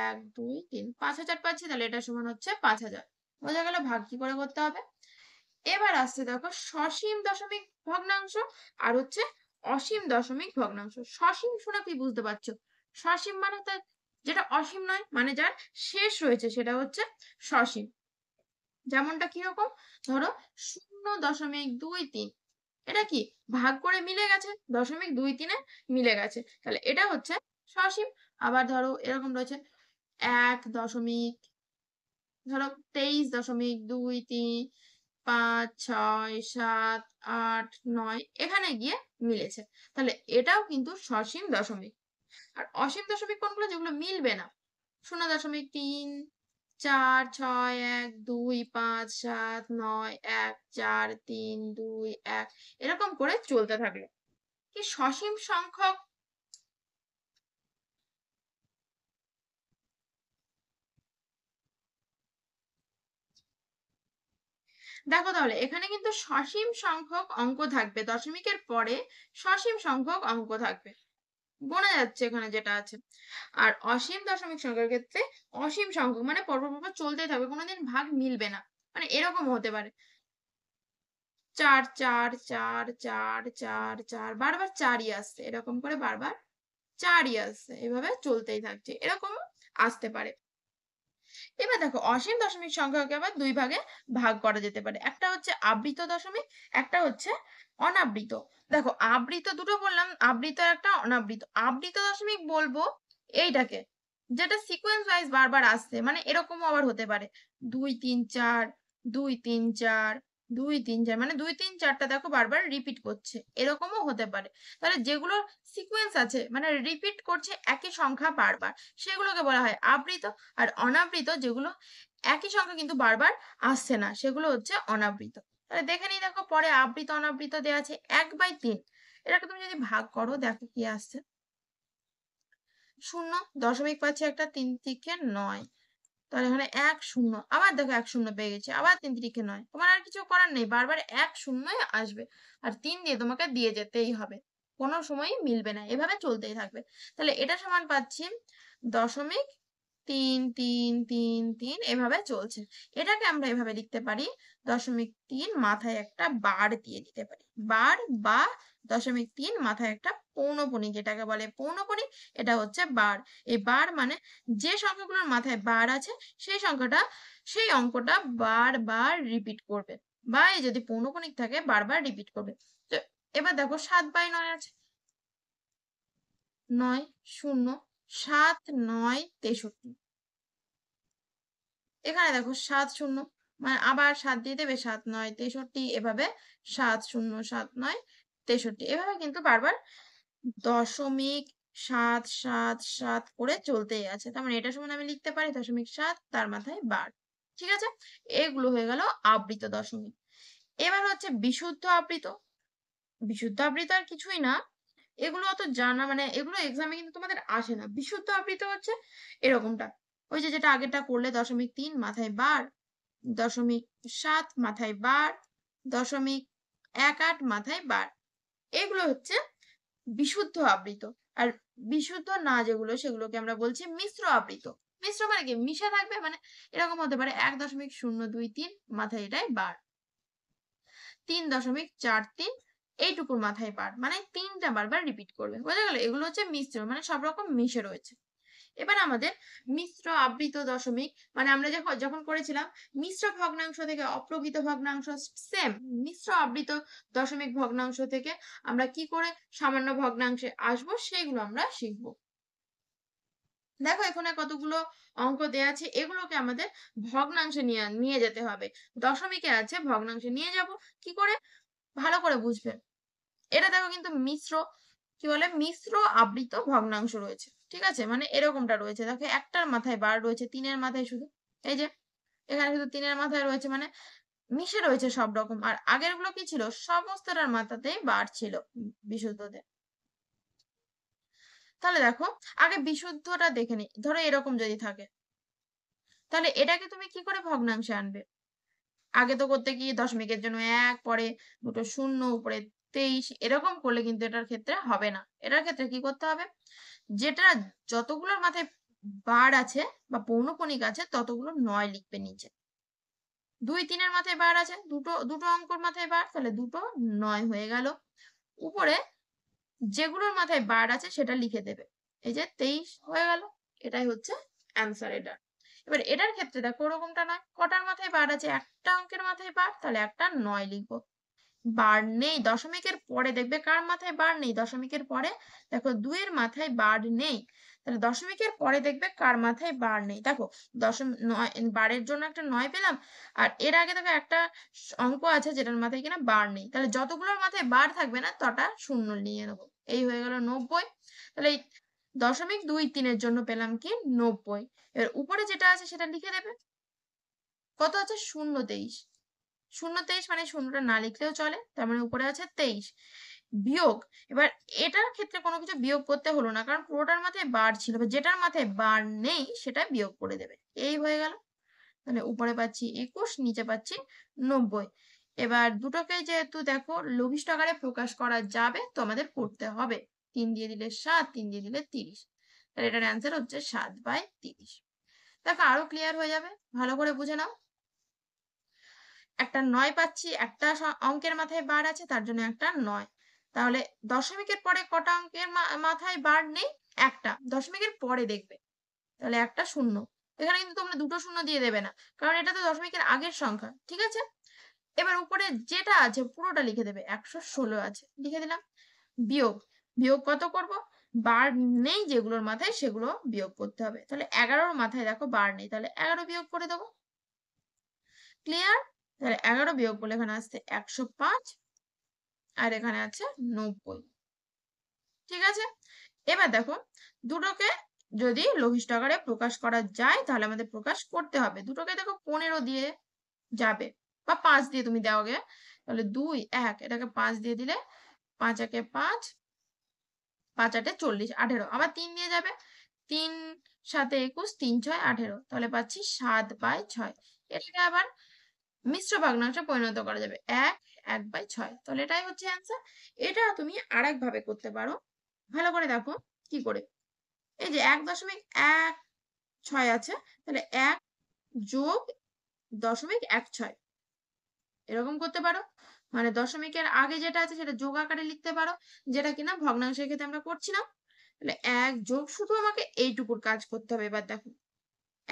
এক দুই তিন পাঁচ হাজার পাচ্ছি তাহলে এটা সমান হচ্ছে পাঁচ হাজার বোঝা গেল ভাগ কি করে করতে হবে এবার আসছে দেখো সসীম দশমিক ভগ্নাংশ আর হচ্ছে অসীম দশমিক ভগ্নাংশ সসীম শোনা কি বুঝতে পারছো সসীম মানে তার যেটা অসীম নয় মানে যার শেষ রয়েছে সেটা হচ্ছে সসীম যেমনটা কিরকম ধরো শূন্য দশমিক দুই তিন এটা কি ভাগ করে মিলে গেছে দশমিক দুই তিনে মিলে গেছে তাহলে এটা হচ্ছে সসীম আবার ধরো এরকম রয়েছে এক দশমিক ধরো তেইশ দশমিক দুই তিন পাঁচ ছয় সাত আট নয় এখানে গিয়ে মিলেছে তাহলে এটাও কিন্তু সসীম দশমিক আর অসীম দশমিক কোনগুলো যেগুলো মিলবে না শূন্য দশমিক তিন চার ছয় এক দুই পাঁচ সাত নয় এক চার তিন দুই এক এরকম করে চলতে থাকলো কি সসীম সংখ্যক দেখো তাহলে এখানে কিন্তু সসীম সংখ্যক অঙ্ক থাকবে দশমিকের পরে সসীম সংখ্যক অঙ্ক থাকবে বোনা যাচ্ছে এখানে যেটা আছে আর অসীম দশমিক সংখ্যার ক্ষেত্রে অসীম সংখ্যক মানে পরপর পরপর চলতে থাকবে কোনোদিন ভাগ মিলবে না মানে এরকম হতে পারে চার চার চার চার চার চার বারবার চারই আসছে এরকম করে বারবার চারই আসছে এভাবে চলতেই থাকছে এরকম আসতে পারে এবার দেখো অসীম দশমিক সংখ্যাকে আবার দুই ভাগে ভাগ করা যেতে পারে একটা হচ্ছে আবৃত দশমিক একটা হচ্ছে অনাবৃত দেখো আবৃত দুটো বললাম আবৃত একটা অনাবৃত আবৃত দশমিক বলবো এইটাকে যেটা সিকোয়েন্স ওয়াইজ বারবার আসছে মানে এরকমও আবার হতে পারে দুই তিন চার দুই তিন চার দুই তিন চার মানে দুই তিন চারটা দেখো বারবার রিপিট করছে এরকমও হতে পারে তাহলে যেগুলো সিকুয়েন্স আছে মানে রিপিট করছে একই সংখ্যা বারবার সেগুলোকে বলা হয় আবৃত আর অনাবৃত যেগুলো একই সংখ্যা কিন্তু বারবার আসছে না সেগুলো হচ্ছে অনাবৃত তাহলে দেখে নিই দেখো পরে আবৃত অনাবৃত দেওয়া আছে এক বাই তিন এটাকে তুমি যদি ভাগ করো দেখো কি আসছে শূন্য দশমিক পাচ্ছে একটা তিন থেকে নয় তাহলে এখানে এক শূন্য আবার দেখো এক শূন্য পেয়ে গেছে আবার তিন তিরিখে নয় তোমার আর কিছু করার নেই বারবার এক শূন্যই আসবে আর তিন দিয়ে তোমাকে দিয়ে যেতেই হবে কোনো সময় মিলবে না এভাবে চলতেই থাকবে তাহলে এটা সমান পাচ্ছি দশমিক তিন তিন তিন তিন এভাবে চলছে এটাকে আমরা এভাবে লিখতে পারি দশমিক তিন মাথায় একটা বার দিয়ে দিতে পারি বার বা দশমিক তিন মাথায় একটা পৌনপণিক যেটাকে বলে পৌনপণিক এটা হচ্ছে বার এই বার মানে যে সংখ্যাগুলোর মাথায় বার আছে সেই সংখ্যাটা সেই অঙ্কটা বার বার রিপিট করবে বা এই যদি পৌনপণিক থাকে বারবার রিপিট করবে তো এবার দেখো সাত বাই নয় আছে নয় শূন্য সাত নয় তেষট্টি এখানে দেখো সাত শূন্য মানে আবার সাত দিয়ে দেবে সাত নয় তেষট্টি এভাবে সাত শূন্য সাত নয় তেষট্টি এভাবে কিন্তু বারবার দশমিক সাত সাত সাত করে চলতেই আছে তার মানে এটা সময় আমি লিখতে পারি দশমিক সাত তার মাথায় বার ঠিক আছে এগুলো হয়ে গেল আবৃত দশমিক এবার হচ্ছে বিশুদ্ধ আবৃত বিশুদ্ধ আবৃত আর কিছুই না এগুলো অত জানা মানে এগুলো এক্সামে কিন্তু তোমাদের আসে না বিশুদ্ধ আবৃত হচ্ছে এরকমটা ওই যে যেটা আগেটা করলে দশমিক তিন মাথায় বার দশমিক সাত মাথায় বার দশমিক এক আট মাথায় বার এগুলো হচ্ছে বিশুদ্ধ আবৃত আর বিশুদ্ধ না যেগুলো সেগুলোকে আমরা বলছি মিশ্র আবৃত মিশ্র মানে কি মিশা থাকবে মানে এরকম হতে পারে এক দশমিক শূন্য দুই তিন মাথায় এটাই বার তিন দশমিক চার তিন এইটুকুর মাথায় বার মানে তিনটা বারবার রিপিট করবে বোঝা গেল এগুলো হচ্ছে মিশ্র মানে সব রকম মিশে রয়েছে এবার আমাদের মিশ্র আবৃত দশমিক মানে আমরা যখন যখন করেছিলাম মিশ্র ভগ্নাংশ থেকে অপ্রকৃত ভগ্নাংশ সেম মিশ্র আবৃত দশমিক ভগ্নাংশ থেকে আমরা কি করে সামান্য ভগ্নাংশে আসব সেগুলো আমরা শিখব দেখো এখানে কতগুলো অঙ্ক দেয়া আছে এগুলোকে আমাদের ভগ্নাংশে নিয়ে নিয়ে যেতে হবে দশমিকে আছে ভগ্নাংশে নিয়ে যাব কি করে ভালো করে বুঝবে এটা দেখো কিন্তু মিশ্র কি বলে মিশ্র আবৃত ভগ্নাংশ রয়েছে ঠিক আছে মানে এরকমটা রয়েছে দেখো একটার মাথায় বার রয়েছে তিনের মাথায় শুধু এই যে এখানে শুধু তিনের মাথায় রয়েছে মানে মিশে রয়েছে সব রকম আর আগের গুলো কি ছিল সমস্তটার মাথাতেই বার ছিল বিশুদ্ধদের তাহলে দেখো আগে বিশুদ্ধটা দেখে নি ধরো এরকম যদি থাকে তাহলে এটাকে তুমি কি করে ভগ্নাংশে আনবে আগে তো করতে কি দশমিকের জন্য এক পরে দুটো শূন্য উপরে তেইশ এরকম করলে কিন্তু এটার ক্ষেত্রে হবে না এটার ক্ষেত্রে কি করতে হবে যেটা যতগুলোর মাথায় বার আছে বা পৌনপণিক আছে ততগুলো নয় লিখবে নিচে দুই তিনের মাথায় বার আছে দুটো দুটো অঙ্কর মাথায় বার তাহলে দুটো নয় হয়ে গেল উপরে যেগুলোর মাথায় বার আছে সেটা লিখে দেবে এই যে তেইশ হয়ে গেল এটাই হচ্ছে অ্যান্সার এটা এবার এটার ক্ষেত্রে দেখো ওরকমটা নয় কটার মাথায় বার আছে একটা অঙ্কের মাথায় বার তাহলে একটা নয় লিখবো বার নেই দশমিকের পরে দেখবে কার মাথায় বার নেই দশমিকের পরে দেখো দুইয়ের মাথায় বার নেই তাহলে দশমিকের পরে দেখবে কার মাথায় বার নেই দেখো দশম নয় বারের জন্য একটা নয় পেলাম আর এর আগে দেখো একটা অঙ্ক আছে যেটার মাথায় কিনা বার নেই তাহলে যতগুলোর মাথায় বার থাকবে না তটা শূন্য নিয়ে নেবো এই হয়ে গেল নব্বই তাহলে দশমিক দুই তিনের জন্য পেলাম কি নব্বই এবার উপরে যেটা আছে সেটা লিখে দেবে কত আছে শূন্য তেইশ শূন্য তেইশ মানে শূন্যটা না লিখলেও চলে তার মানে উপরে আছে তেইশ বিয়োগ এবার এটার ক্ষেত্রে কোনো কিছু বিয়োগ করতে হলো না কারণ পুরোটার মাথায় বার ছিল যেটার মাথায় বার নেই সেটা বিয়োগ করে দেবে এই হয়ে গেল তাহলে উপরে পাচ্ছি একুশ নিচে পাচ্ছি নব্বই এবার দুটোকে যেহেতু দেখো লঘিষ্ঠ আকারে প্রকাশ করা যাবে তো আমাদের করতে হবে তিন দিয়ে দিলে সাত তিন দিয়ে দিলে তিরিশ তাহলে এটার অ্যান্সার হচ্ছে সাত বাই তিরিশ দেখো আরো ক্লিয়ার হয়ে যাবে ভালো করে বুঝে নাও একটা নয় পাচ্ছি একটা অঙ্কের মাথায় বার আছে তার জন্য একটা নয় তাহলে দশমিকের পরে কটা অঙ্কের মাথায় বার নেই একটা দশমিকের পরে দেখবে তাহলে একটা শূন্য এখানে কিন্তু তোমরা দুটো শূন্য দিয়ে দেবে না কারণ এটা তো দশমিকের আগের সংখ্যা ঠিক আছে এবার উপরে যেটা আছে পুরোটা লিখে দেবে একশো ষোলো আছে লিখে দিলাম বিয়োগ বিয়োগ কত করব বার নেই যেগুলোর মাথায় সেগুলো বিয়োগ করতে হবে তাহলে এগারোর মাথায় দেখো বার নেই তাহলে এগারো বিয়োগ করে দেবো ক্লিয়ার তাহলে এগারো বিয়োগ করলে এখানে আসছে একশো পাঁচ আর এখানে আছে নব্বই ঠিক আছে এবার দেখো দুটোকে যদি লঘিষ্ঠ আকারে প্রকাশ করা যায় তাহলে আমাদের প্রকাশ করতে হবে দুটোকে দেখো পনেরো দিয়ে যাবে বা পাঁচ দিয়ে তুমি দেওয়া গে তাহলে দুই এক এটাকে পাঁচ দিয়ে দিলে পাঁচ একে পাঁচ পাঁচ আটে চল্লিশ আঠেরো আবার তিন দিয়ে যাবে তিন সাথে একুশ তিন ছয় আঠেরো তাহলে পাচ্ছি সাত বাই ছয় এটাকে আবার মিশ্র ভগ্নাংশে পরিণত করা যাবে এক এক বাই ছয় তাহলে এটাই হচ্ছে অ্যান্সার এটা তুমি আর ভাবে করতে পারো ভালো করে দেখো কি করে এই যে এক দশমিক এক ছয় আছে তাহলে এক যোগ দশমিক এক ছয় এরকম করতে পারো মানে দশমিকের আগে যেটা আছে সেটা যোগ আকারে লিখতে পারো যেটা কিনা ভগ্নাংশের ক্ষেত্রে আমরা করছি না তাহলে এক যোগ শুধু আমাকে এইটুকুর কাজ করতে হবে এবার দেখো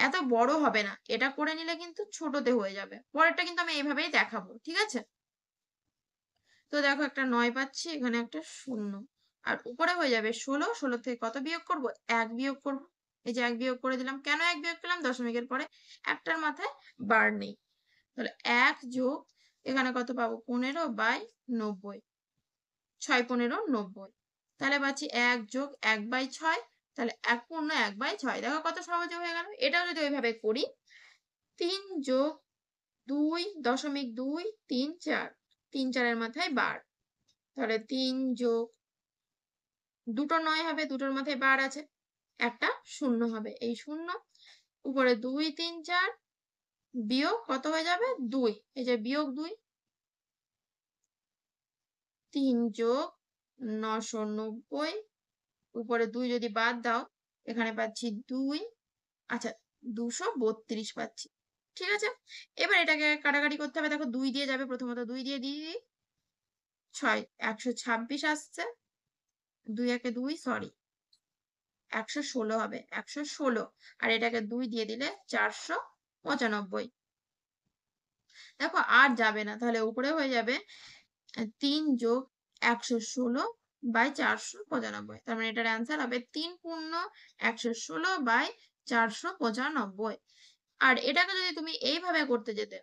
এত বড় হবে না এটা করে নিলে কিন্তু ছোটতে হয়ে যাবে পরেরটা কিন্তু আমি এইভাবেই দেখাবো ঠিক আছে তো দেখো একটা নয় পাচ্ছি এখানে একটা শূন্য আর উপরে হয়ে যাবে ষোলো ষোলো থেকে কত বিয়োগ করব এক বিয়োগ করব এই যে এক বিয়োগ করে দিলাম কেন এক বিয়োগ করলাম দশমিকের পরে একটার মাথায় বার নেই তাহলে এক যোগ এখানে কত পাবো পনেরো বাই নব্বই ছয় পনেরো নব্বই তাহলে পাচ্ছি এক যোগ এক বাই ছয় তাহলে এক পূর্ণ এক বাই ছয় দেখো কত সহজে হয়ে গেল এটাও যদি ওইভাবে করি তিন যোগ দুই দশমিক দুই তিন চার তিন চারের মাথায় বার তাহলে তিন যোগ দুটো নয় হবে দুটোর মাথায় বার আছে একটা শূন্য হবে এই শূন্য উপরে দুই তিন চার বিয়োগ কত হয়ে যাবে দুই এই যে বিয়োগ দুই তিন যোগ নশো নব্বই উপরে দুই যদি বাদ দাও এখানে পাচ্ছি দুই আচ্ছা দুশো বত্রিশ পাচ্ছি ঠিক আছে এবার এটাকে কাটাকাটি করতে হবে দেখো দুই দিয়ে যাবে প্রথমত দুই দিয়ে দিয়ে দিই ছয় একশো ছাব্বিশ আসছে দুই একে দুই সরি একশো ষোলো হবে একশো ষোলো আর এটাকে দুই দিয়ে দিলে চারশো পঁচানব্বই দেখো আর যাবে না তাহলে উপরে হয়ে যাবে তিন যোগ একশো ষোলো বাই চারশো পঁচানব্বই তার মানে এটার অ্যান্সার হবে তিন পূর্ণ একশো ষোলো বাই চারশো পঁচানব্বই আর এটাকে যদি তুমি এইভাবে করতে যেতে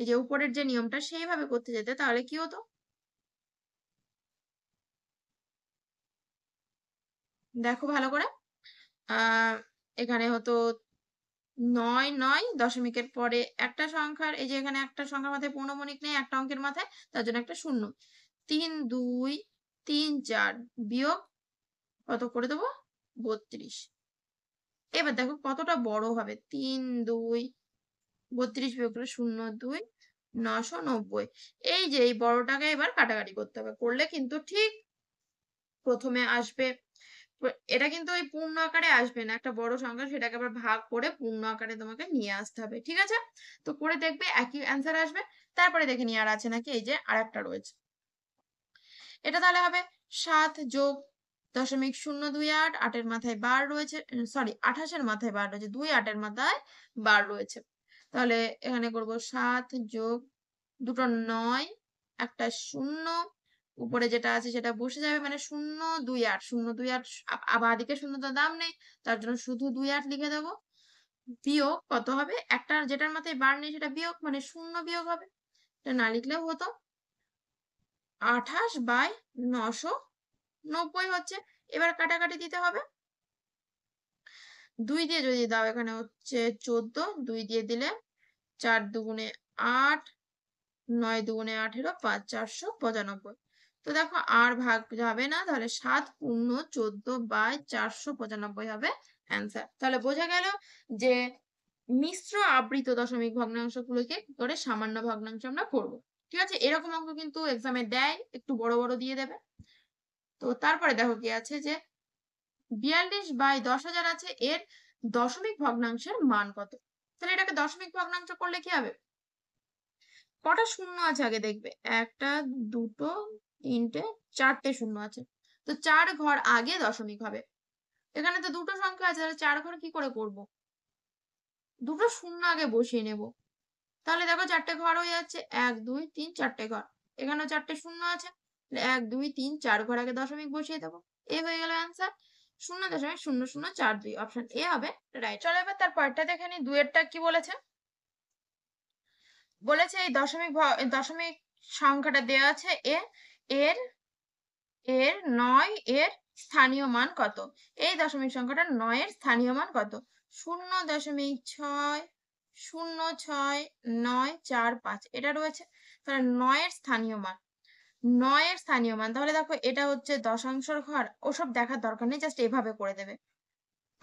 এই যে উপরের যে নিয়মটা সেইভাবে করতে যেতে তাহলে কি হতো দেখো ভালো করে এখানে হতো নয় নয় দশমিকের পরে একটা সংখ্যার এই যে এখানে একটা সংখ্যার মাথায় পূর্ণমণিক নেই একটা অঙ্কের মাথায় তার জন্য একটা শূন্য তিন দুই তিন চার বিয়োগ কত করে দেবো বত্রিশ এবার দেখো কতটা বড় হবে তিন দুই বত্রিশ বিয়োগ করে শূন্য দুই নশো নব্বই এই যে এই বড়টাকে এবার কাটাকাটি করতে হবে করলে কিন্তু ঠিক প্রথমে আসবে এটা কিন্তু ওই পূর্ণ আকারে আসবে না একটা বড় সংখ্যা সেটাকে আবার ভাগ করে পূর্ণ আকারে তোমাকে নিয়ে আসতে হবে ঠিক আছে তো করে দেখবে একই অ্যান্সার আসবে তারপরে দেখে নিয়ে আর আছে নাকি এই যে আর একটা রয়েছে এটা তাহলে হবে সাত যোগ দশমিক শূন্য দুই আট আটের মাথায় বার রয়েছে সরি আঠাশের মাথায় বার রয়েছে দুই আটের মাথায় বার রয়েছে তাহলে এখানে করব সাত যোগ দুটো নয় একটা শূন্য উপরে যেটা আছে সেটা বসে যাবে মানে শূন্য দুই আট শূন্য দুই আট আবার দিকে শূন্য তো দাম নেই তার জন্য শুধু দুই আট লিখে দেবো বিয়োগ কত হবে একটা যেটার মাথায় বার নেই সেটা বিয়োগ মানে শূন্য বিয়োগ হবে এটা না লিখলেও হতো আঠাশ বাই নশো নব্বই হচ্ছে এবার কাটাকাটি দিতে হবে দুই দিয়ে যদি দাও এখানে হচ্ছে চোদ্দ দুই দিয়ে দিলে চার দুগুণে আট নয় দুগুণে আঠেরো পাঁচ চারশো পঁচানব্বই তো দেখো আর ভাগ যাবে না তাহলে সাত পূর্ণ চোদ্দ বাই চারশো পঁচানব্বই হবে অ্যান্সার তাহলে বোঝা গেল যে মিশ্র আবৃত দশমিক ভগ্নাংশ ভগ্নাংশগুলোকে করে সামান্য ভগ্নাংশ আমরা করবো ঠিক আছে এরকম অঙ্ক কিন্তু এক্সামে দেয় একটু বড় বড় দিয়ে দেবে তো তারপরে দেখো কি আছে যে বিয়াল্লিশ বাই দশ হাজার আছে এর দশমিক ভগ্নাংশের মান কত তাহলে এটাকে দশমিক ভগ্নাংশ করলে কি হবে কটা শূন্য আছে আগে দেখবে একটা দুটো তিনটে চারটে শূন্য আছে তো চার ঘর আগে দশমিক হবে এখানে তো দুটো সংখ্যা আছে তাহলে চার ঘর কি করে করব দুটো শূন্য আগে বসিয়ে নেব তাহলে দেখো চারটে ঘর হয়ে যাচ্ছে এক দুই তিন চারটে ঘর এখানে চারটে শূন্য আছে এক দুই তিন চার ঘর আগে দশমিক বসিয়ে দেবো এ হয়ে গেল অ্যান্সার শূন্য দশমিক শূন্য শূন্য চার দুই অপশন এ হবে রাইট চলো এবার তার পার্টটা দেখে নি দুয়েরটা কি বলেছে বলেছে এই দশমিক দশমিক সংখ্যাটা দেওয়া আছে এ এর এর নয় এর স্থানীয় মান কত এই দশমিক সংখ্যাটা নয়ের স্থানীয় মান কত শূন্য দশমিক ছয় শূন্য ছয় নয় চার পাঁচ এটা রয়েছে তাহলে নয়ের স্থানীয় মান নয়ের স্থানীয় মান তাহলে দেখো এটা হচ্ছে দশাংশর ঘর ওসব দেখার দরকার নেই জাস্ট এভাবে করে দেবে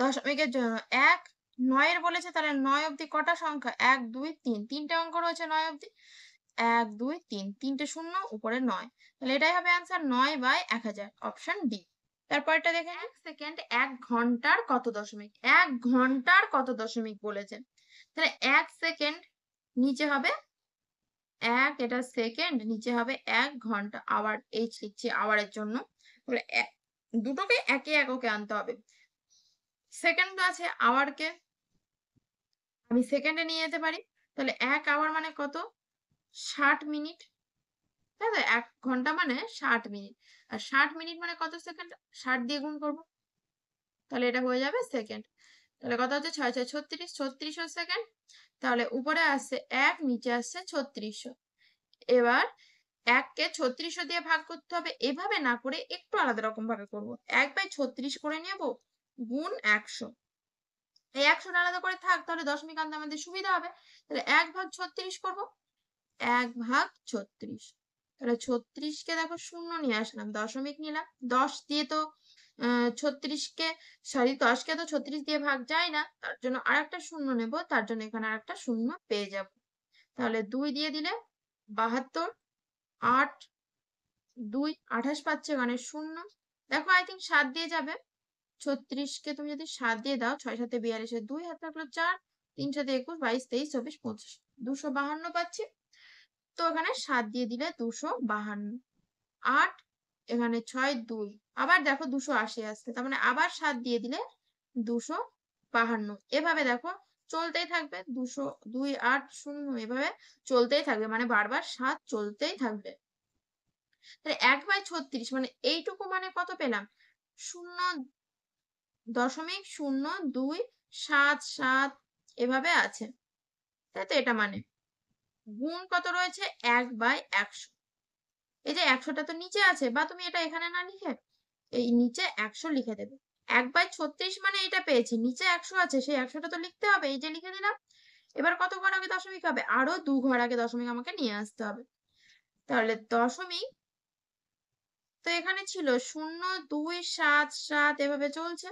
দশমিকের জন্য এক নয়ের বলেছে তাহলে নয় অব্দি কটা সংখ্যা এক দুই তিন তিনটে অঙ্ক রয়েছে নয় অব্দি এক দুই তিন তিনটে শূন্য উপরে নয় তাহলে এটাই হবে অ্যান্সার নয় বাই এক হাজার অপশন ডি তারপরটা দেখে এক সেকেন্ড এক ঘন্টার কত দশমিক এক ঘন্টার কত দশমিক বলেছেন তাহলে এক সেকেন্ড নিচে হবে এক এটা সেকেন্ড নিচে হবে এক ঘন্টা আওয়ার এইচ লিখছি আওয়ারের জন্য দুটোকে একে এককে আনতে হবে সেকেন্ড আছে আওয়ারকে আমি সেকেন্ডে নিয়ে যেতে পারি তাহলে এক আওয়ার মানে কত ষাট মিনিট তাই তো এক ঘন্টা মানে ষাট মিনিট আর ষাট মিনিট মানে কত সেকেন্ড ষাট দিয়ে গুণ করবো তাহলে এটা হয়ে যাবে সেকেন্ড তাহলে কত হচ্ছে ছয় ছয় ছত্রিশ ছত্রিশশো সেকেন্ড তাহলে উপরে আসছে এক নিচে আসছে ছত্রিশশো এবার এককে ছত্রিশশো দিয়ে ভাগ করতে হবে এভাবে না করে একটু আলাদা রকম ভাবে করব এক বাই ছত্রিশ করে নেব গুণ একশো এই একশোটা আলাদা করে থাক তাহলে দশমিক আনতে আমাদের সুবিধা হবে তাহলে এক ভাগ ছত্রিশ করব এক ভাগ ছত্রিশ তাহলে ছত্রিশকে দেখো শূন্য নিয়ে আসলাম দশমিক নিলাম দশ দিয়ে তো ছত্রিশকে সরি দশকে তো ছত্রিশ দিয়ে ভাগ যায় না তার জন্য আরেকটা শূন্য নেব তার জন্য এখানে আরেকটা শূন্য পেয়ে যাব তাহলে দুই দিয়ে দিলে বাহাত্তর আট দুই আঠাশ পাচ্ছে এখানে শূন্য দেখো আই থিংক সাত দিয়ে যাবে ছত্রিশকে তুমি যদি সাত দিয়ে দাও ছয় সাথে বিয়াল্লিশে দুই হাত থাকলো চার তিন সাথে একুশ বাইশ তেইশ চব্বিশ পঁচিশ দুশো বাহান্ন পাচ্ছি তো এখানে সাত দিয়ে দিলে দুশো বাহান্ন আট এখানে ছয় দুই আবার দেখো দুশো আশি আসছে তার মানে আবার সাত দিয়ে দিলে দুশো বাহান্ন এভাবে দেখো চলতেই থাকবে দুশো দুই আট শূন্য এভাবে চলতেই থাকবে মানে বারবার সাত চলতেই থাকবে এক বাই ছত্রিশ মানে এইটুকু মানে কত পেলাম শূন্য দশমিক শূন্য দুই সাত সাত এভাবে আছে তাই তো এটা মানে গুণ কত রয়েছে এক বাই একশো এই যে একশোটা তো নিচে আছে বা তুমি এটা এখানে না লিখে এই নিচে একশো লিখে দেবে এক বাই ছত্রিশ মানে এটা পেয়েছি নিচে একশো আছে সেই একশোটা তো লিখতে হবে এই যে লিখে দিলাম এবার কত ঘর আগে দশমিক হবে আরো দু ঘর আগে দশমিক আমাকে নিয়ে আসতে হবে তাহলে দশমিক তো এখানে ছিল শূন্য দুই সাত সাত এভাবে চলছে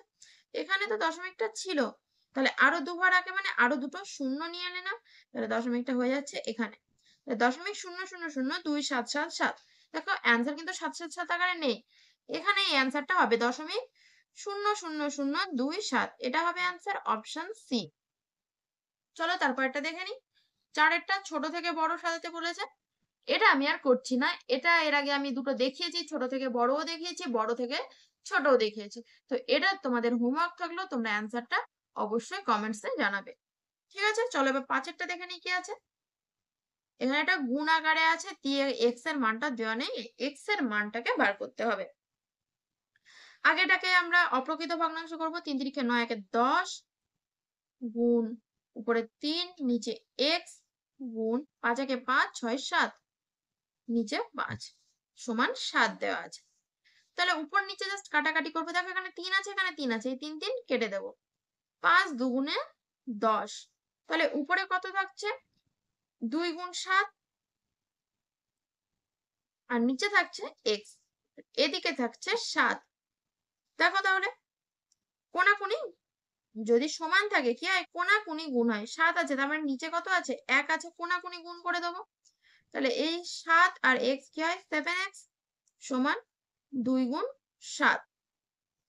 এখানে তো দশমিকটা ছিল তাহলে আরো দু ঘর আগে মানে আরো দুটো শূন্য নিয়ে নিলাম তাহলে দশমিকটা হয়ে যাচ্ছে এখানে দশমিক শূন্য শূন্য শূন্য দুই সাত সাত সাত দেখো অ্যান্সার কিন্তু সাত সাত সাত আকারে নেই এখানে এই অ্যান্সারটা হবে দশমিক শূন্য শূন্য শূন্য দুই সাত এটা হবে অ্যান্সার অপশন সি চলো তারপরটা দেখে নি চারেরটা ছোট থেকে বড় সাজাতে বলেছে এটা আমি আর করছি না এটা এর আগে আমি দুটো দেখিয়েছি ছোট থেকে বড়ও দেখিয়েছি বড় থেকে ছোটও দেখিয়েছি তো এটা তোমাদের হোমওয়ার্ক থাকলো তোমরা অ্যান্সারটা অবশ্যই কমেন্টসে জানাবে ঠিক আছে চলো এবার পাঁচেরটা দেখে নি কি আছে এখানে একটা গুণ আকারে আছে দিয়ে এক্স এর মানটা দেওয়া নেই এক্স এর মানটাকে বার করতে হবে আগেটাকে আমরা অপ্রকৃত ভগ্নাংশ করব তিন তিরিখে নয় একে দশ গুণ উপরে তিন নিচে এক্স গুণ পাঁচ একে পাঁচ ছয় সাত নিচে পাঁচ সমান সাত দেওয়া আছে তাহলে উপর নিচে জাস্ট কাটাকাটি করবো দেখো এখানে তিন আছে এখানে তিন আছে এই তিন তিন কেটে দেবো পাঁচ দুগুণে দশ তাহলে উপরে কত থাকছে দুই গুণ সাত আর নিচে থাকছে এক্স এদিকে থাকছে সাত দেখো তাহলে কোনাকুনি যদি সমান থাকে কি হয় কোনাকুনি গুণ হয় সাত আছে তার মানে নিচে কত আছে এক আছে কোনাকুনি গুণ করে দেবো তাহলে এই সাত আর এক্স কি হয় সেভেন এক্স সমান দুই গুণ সাত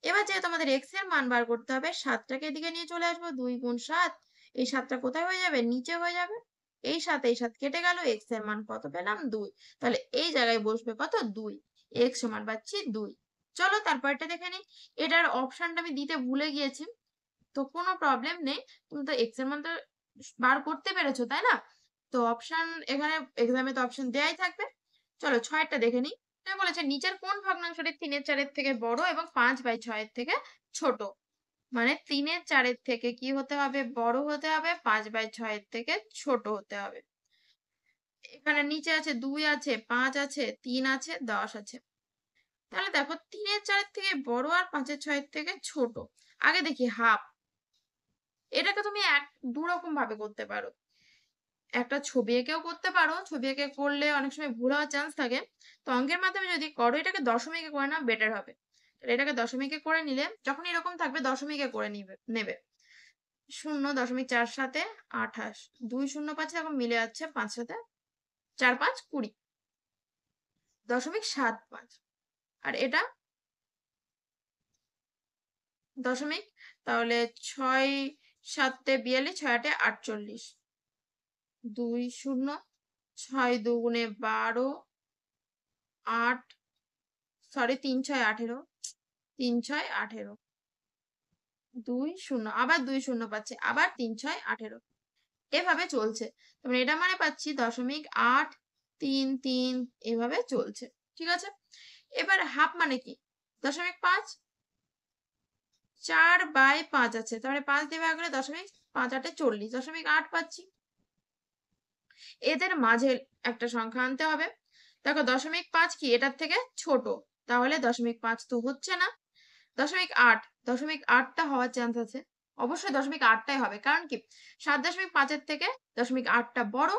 এবার যেহেতু আমাদের এক্স এর মান বার করতে হবে সাতটাকে এদিকে নিয়ে চলে আসবো দুই গুণ সাত এই সাতটা কোথায় হয়ে যাবে নিচে হয়ে যাবে এই সাত এই সাত কেটে গেল এক্স এর মান কত পেলাম দুই তাহলে এই জায়গায় বসবে কত দুই এক্স সমান পাচ্ছি দুই চলো তারপরটা দেখে নিই এটার অপশনটা আমি দিতে ভুলে গিয়েছি তো কোনো প্রবলেম নেই তুমি তো এক্সের মধ্যে তো বার করতে পেরেছো তাই না তো অপশন এখানে এক্সামে তো অপশন দেওয়াই থাকবে চলো ছয়টা দেখে নিই এটা বলেছে নিচের কোন ভগ্নাংশটি তিনের চারের থেকে বড় এবং পাঁচ বাই ছয়ের থেকে ছোট মানে তিনের চারের থেকে কি হতে হবে বড় হতে হবে পাঁচ বাই ছয়ের থেকে ছোট হতে হবে এখানে নিচে আছে দুই আছে পাঁচ আছে তিন আছে দশ আছে তাহলে দেখো তিনের চারের থেকে বড় আর পাঁচের ছয়ের থেকে ছোট আগে দেখি হাফ এটাকে তুমি এক দু রকম ভাবে করতে পারো একটা ছবি এঁকেও করতে পারো ছবি এঁকে করলে অনেক সময় ভুল হওয়ার চান্স থাকে তো অঙ্কের মাধ্যমে যদি করো এটাকে দশমিকে করে না বেটার হবে এটাকে দশমিকে করে নিলে যখন এরকম থাকবে দশমিকে করে নিবে নেবে শূন্য দশমিক চার সাথে আঠাশ দুই শূন্য পাঁচ এখন মিলে যাচ্ছে পাঁচ সাথে চার পাঁচ কুড়ি দশমিক সাত পাঁচ আর এটা দশমিক তাহলে ছয় সাতে বিয়াল্লিশ ছয় আটে আটচল্লিশ দুই শূন্য ছয় দুগুণে বারো আট সরি তিন ছয় আঠেরো তিন ছয় আঠেরো দুই শূন্য আবার দুই শূন্য পাচ্ছে আবার তিন ছয় আঠেরো এভাবে চলছে তারপরে মানে এটা মানে পাচ্ছি দশমিক আট তিন তিন এভাবে চলছে ঠিক আছে এবার হাফ মানে কি দশমিক পাঁচ চার বাই পাঁচ আছে তাহলে পাঁচ দিয়ে ভাগ করে দশমিক পাঁচ আটে চল্লিশ দশমিক আট পাচ্ছি এদের মাঝে একটা সংখ্যা আনতে হবে দেখো দশমিক পাঁচ কি এটার থেকে ছোট তাহলে দশমিক পাঁচ তো হচ্ছে না দশমিক আট দশমিক আটটা হওয়ার চান্স আছে অবশ্যই দশমিক আটটাই হবে কারণ কি সাত দশমিক পাঁচের থেকে দশমিক আটটা বড়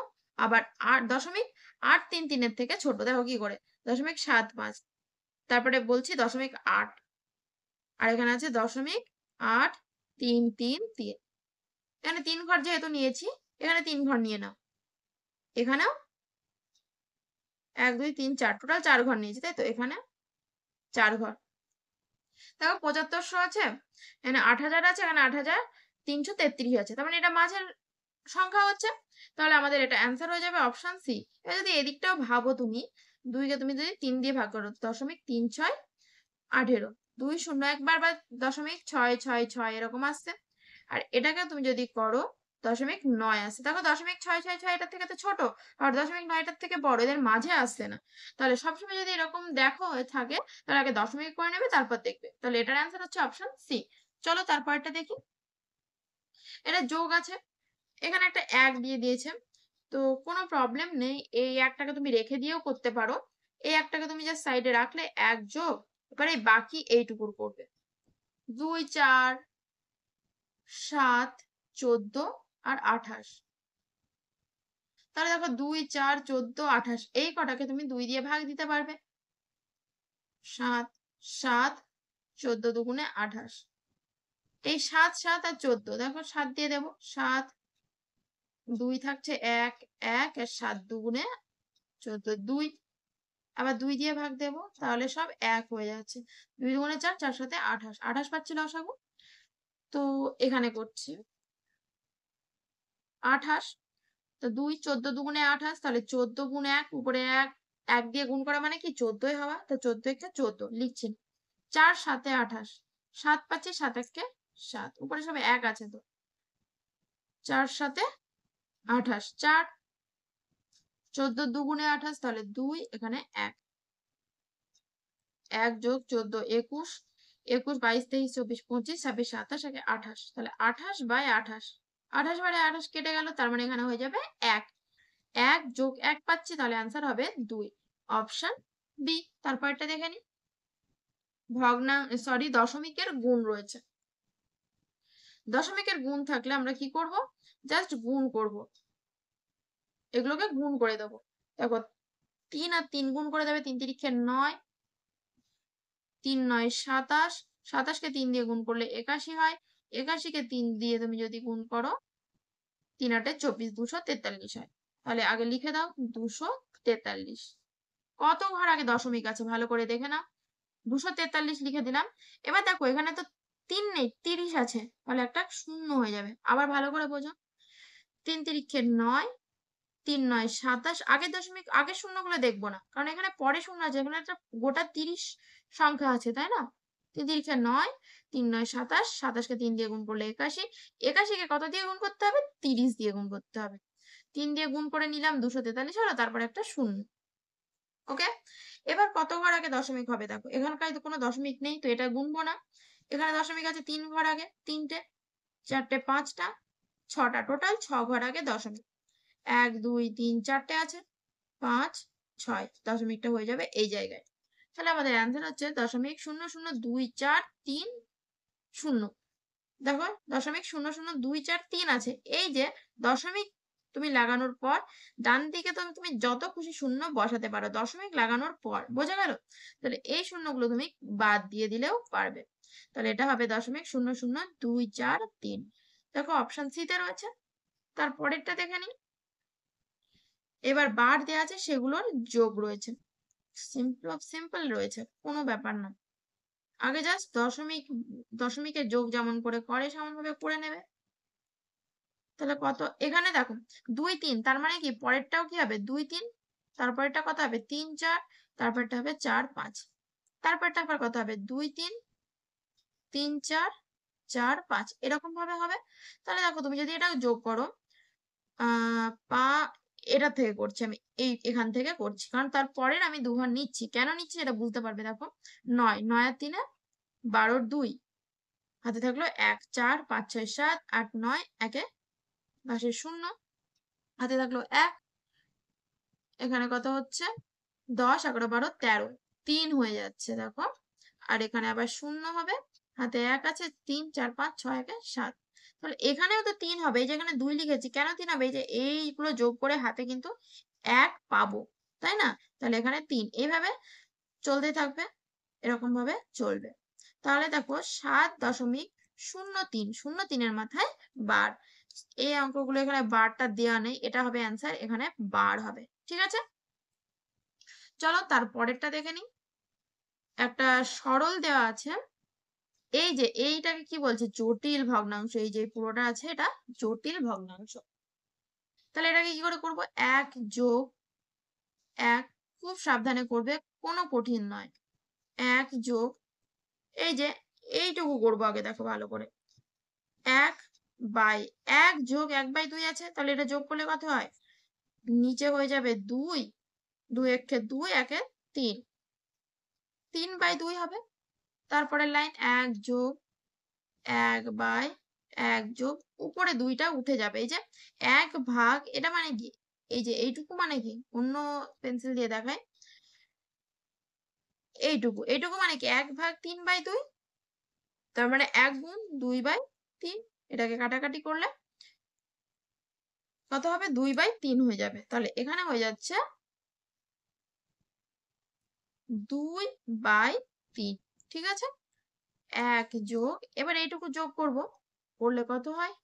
আবার আট দশমিক আট তিন তিনের থেকে ছোট দেখো কি করে দশমিক সাত পাঁচ তারপরে বলছি দশমিক আট আর এখানে আছে দশমিক আট তিন তিন তিন এখানে তিন ঘর যেহেতু নিয়েছি এখানে তিন ঘর নিয়ে নাও এখানেও এক দুই তিন চার টোটাল চার ঘর নিয়েছি তাই তো এখানে চার ঘর তারপর পঁচাত্তরশো আছে এখানে আট হাজার আছে এখানে আট হাজার তিনশো তেত্রিশ আছে তার মানে এটা মাঝের সংখ্যা হচ্ছে তাহলে আমাদের এটা অ্যান্সার হয়ে যাবে অপশন সি এবার যদি এদিকটাও ভাবো তুমি দুইকে তুমি যদি তিন দিয়ে ভাগ করো দশমিক তিন ছয় আঠেরো দুই শূন্য একবার বা দশমিক ছয় ছয় ছয় এরকম আসছে আর এটাকে তুমি যদি করো দশমিক নয় আসছে দেখো দশমিক ছয় ছয় ছয় এটার থেকে তো ছোট আর দশমিক নয়টার থেকে বড় এদের মাঝে আসছে না তাহলে সবসময় যদি এরকম দেখো থাকে তাহলে আগে দশমিক করে নেবে তারপর দেখবে তাহলে এটার অ্যান্সার হচ্ছে অপশন সি চলো তারপরটা দেখি এটা যোগ আছে এখানে একটা এক দিয়ে দিয়েছে তো কোনো প্রবলেম নেই এই একটাকে তুমি রেখে দিয়েও করতে পারো এই একটাকে তুমি জাস্ট সাইডে রাখলে এক যোগ এবার এই বাকি এইটুকুর করবে দুই চার সাত চোদ্দ আর আঠাশ তাহলে দেখো দুই চার চোদ্দ আঠাশ এই কটাকে তুমি দুই দিয়ে ভাগ দিতে পারবে সাত সাত চোদ্দ দুগুণে আঠাশ এই সাত সাত আর চোদ্দ দেখো সাত দিয়ে দেবো সাত দুই থাকছে এক এক আর সাত দুগুণে চোদ্দ দুই আবার দুই দিয়ে ভাগ দেব তাহলে সব এক হয়ে যাচ্ছে দুই দুগুণে চার চার সাথে আঠাশ আঠাশ পাচ্ছি লসাগু তো এখানে করছি আঠাশ তো দুই চোদ্দ দুগুণে আঠাশ তাহলে চোদ্দ গুণ এক উপরে এক এক দিয়ে গুণ করা মানে কি চোদ্দই হওয়া তো চোদ্দ একে চোদ্দ লিখছি চার সাথে আঠাশ সাত পাচ্ছি সাত একে সাত উপরে সব এক আছে তো চার সাথে আঠাশ চার চোদ্দ দুগুণে আঠাশ তাহলে দুই এখানে এক এক যোগ চোদ্দ একুশ একুশ বাইশ তেইশ চব্বিশ পঁচিশ ছাব্বিশ সাতাশ একে আঠাশ তাহলে আঠাশ বাই আঠাশ আঠাশ বারে আঠাশ কেটে গেল তার মানে এখানে হয়ে যাবে এক এক যোগ এক পাচ্ছি তাহলে আনসার হবে দুই অপশন বি তারপরটা দেখে নি ভগ্না সরি দশমিকের গুণ রয়েছে দশমিকের গুণ থাকলে আমরা কি করব জাস্ট গুণ করব এগুলোকে গুণ করে দেবো দেখো তিন আর তিন গুণ করে দেবে তিন তিরিখে নয় তিন নয় সাতাশ সাতাশকে তিন দিয়ে গুণ করলে একাশি হয় একাশিকে তিন দিয়ে তুমি যদি গুণ করো তিন আটে চব্বিশ দুশো তেতাল্লিশ হয় তাহলে আগে লিখে দাও দুশো তেতাল্লিশ কত ঘর আগে দশমিক আছে ভালো করে দেখে নাও দুশো তেতাল্লিশ লিখে দিলাম এবার দেখো এখানে তো তিন নেই তিরিশ আছে তাহলে একটা শূন্য হয়ে যাবে আবার ভালো করে বোঝো তিন তিরিখে নয় তিন নয় সাতাশ আগে দশমিক আগে গুলো দেখবো না কারণ এখানে পরে শূন্য আছে এখানে একটা গোটা তিরিশ সংখ্যা আছে তাই না তিন তিরিখে নয় তিন নয় সাতাশ সাতাশকে তিন দিয়ে গুণ করলে একাশি একাশিকে কত দিয়ে গুণ করতে হবে তিরিশ দিয়ে গুণ করতে হবে তিন দিয়ে গুণ করে নিলাম দুশো তেতাল্লিশ হলো তারপর একটা শূন্য ওকে এবার কত ঘর আগে দশমিক হবে দেখো এখানকার কোনো দশমিক নেই তো এটা গুনবো না এখানে দশমিক আছে তিন ঘর আগে তিনটে চারটে পাঁচটা ছটা টোটাল ছ ঘর আগে দশমিক এক দুই তিন চারটে আছে পাঁচ ছয় দশমিকটা হয়ে যাবে এই জায়গায় তাহলে আমাদের অ্যান্সার হচ্ছে দশমিক শূন্য শূন্য দুই চার তিন শূন্য দেখো দশমিক শূন্য শূন্য দুই চার তিন আছে এই যে দশমিক তুমি লাগানোর পর ডান দিকে তো তুমি যত খুশি শূন্য বসাতে পারো দশমিক লাগানোর পর বোঝা গেল তাহলে এই শূন্যগুলো তুমি বাদ দিয়ে দিলেও পারবে তাহলে এটা হবে দশমিক শূন্য শূন্য দুই চার তিন দেখো অপশন সিতে রয়েছে তার পরেরটা দেখে নিই এবার বার দেওয়া আছে সেগুলোর যোগ রয়েছে সিম্পল অফ সিম্পল রয়েছে কোনো ব্যাপার না আগে জাস্ট দশমিক দশমিকের যোগ যেমন করে করে সেমন ভাবে করে নেবে তাহলে কত এখানে দেখো দুই তিন তার মানে কি পরেরটাও কি হবে দুই তিন তারপরেরটা কত হবে তিন চার তারপরটা হবে চার পাঁচ তারপরটা আবার কত হবে দুই তিন তিন চার চার পাঁচ এরকম ভাবে হবে তাহলে দেখো তুমি যদি এটা যোগ করো পা এটা থেকে করছি আমি এই এখান থেকে করছি কারণ তারপরের আমি দু ঘর নিচ্ছি কেন নিচ্ছি এটা বুঝতে পারবে দেখো নয় নয় আর তিনে বারোর দুই হাতে থাকলো এক চার পাঁচ ছয় সাত আট নয় একে পাশে শূন্য হাতে থাকলো এক এখানে কত হচ্ছে দশ এগারো বারো তেরো তিন হয়ে যাচ্ছে দেখো আর এখানে আবার শূন্য হবে হাতে এক আছে তিন চার পাঁচ ছয় একে সাত তাহলে এখানেও তো তিন হবে এই এখানে দুই লিখেছি কেন তিন হবে এই যে এইগুলো যোগ করে হাতে কিন্তু এক পাবো তাই না তাহলে এখানে তিন এইভাবে চলতে থাকবে এরকম ভাবে চলবে তাহলে দেখো সাত দশমিক শূন্য তিন শূন্য তিনের মাথায় বার এই অঙ্কগুলো এখানে বারটা দেওয়া নেই এটা হবে অ্যান্সার এখানে বার হবে ঠিক আছে চলো তার পরেরটা দেখে নি একটা সরল দেওয়া আছে এই যে এইটাকে কি বলছে জটিল ভগ্নাংশ এই যে পুরোটা আছে এটা জটিল ভগ্নাংশ তাহলে এটাকে কি করে করব এক যোগ এক খুব সাবধানে করবে কোনো কঠিন নয় এক যোগ এই যে এইটুকু করবো আগে দেখো ভালো করে এক বাই এক যোগ এক বাই দুই আছে তাহলে এটা যোগ করলে কত হয় নিচে হয়ে যাবে দুই দুই এক দুই একে তিন তিন বাই দুই হবে তারপরে লাইন এক যোগ এক বাই এক যোগ উপরে দুইটা উঠে যাবে এই যে এক ভাগ এটা মানে কি এই যে এইটুকু মানে কি অন্য পেন্সিল দিয়ে দেখায় এইটুকু এইটুকু মানে কি এক ভাগ তিন বাই দুই তার মানে এক গুণ দুই বাই তিন এটাকে কাটাকাটি করলে কত হবে দুই বাই তিন হয়ে যাবে তাহলে এখানে হয়ে যাচ্ছে দুই বাই তিন ঠিক আছে এক যোগ এবার এইটুকু যোগ করব করলে কত হয়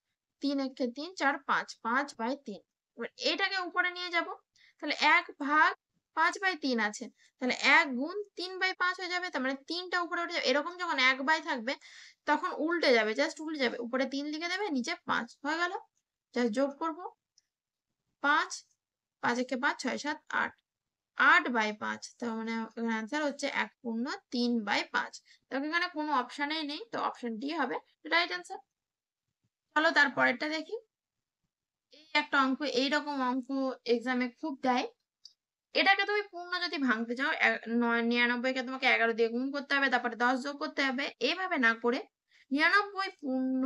তিন একে তিন চার পাঁচ পাঁচ বাই তিন এবার এটাকে উপরে নিয়ে যাব তাহলে এক ভাগ পাঁচ বাই তিন আছে তাহলে এক গুণ তিন বাই পাঁচ হয়ে যাবে তার মানে তিনটা উপরে উঠে যাবে এরকম যখন এক বাই থাকবে তখন উল্টে যাবে জাস্ট উল্টে যাবে উপরে তিন লিখে দেবে নিচে পাঁচ হয়ে গেল যা যোগ করব পাঁচ পাঁচ একে পাঁচ ছয় সাত আট আট বাই পাঁচ তার মানে অ্যান্সার হচ্ছে এক পূর্ণ তিন বাই পাঁচ তাহলে এখানে কোনো অপশানেই নেই তো অপশান ডি হবে রাইট অ্যান্সার চলো তারপরেরটা দেখি এই একটা অঙ্ক এইরকম অঙ্ক এক্সামে খুব দেয় এটাকে তুমি পূর্ণ যদি ভাঙতে চাও নিরানব্বই কে তোমাকে এগারো দিয়ে গুণ করতে হবে তারপরে দশ যোগ করতে হবে এভাবে না করে নিরানব্বই পূর্ণ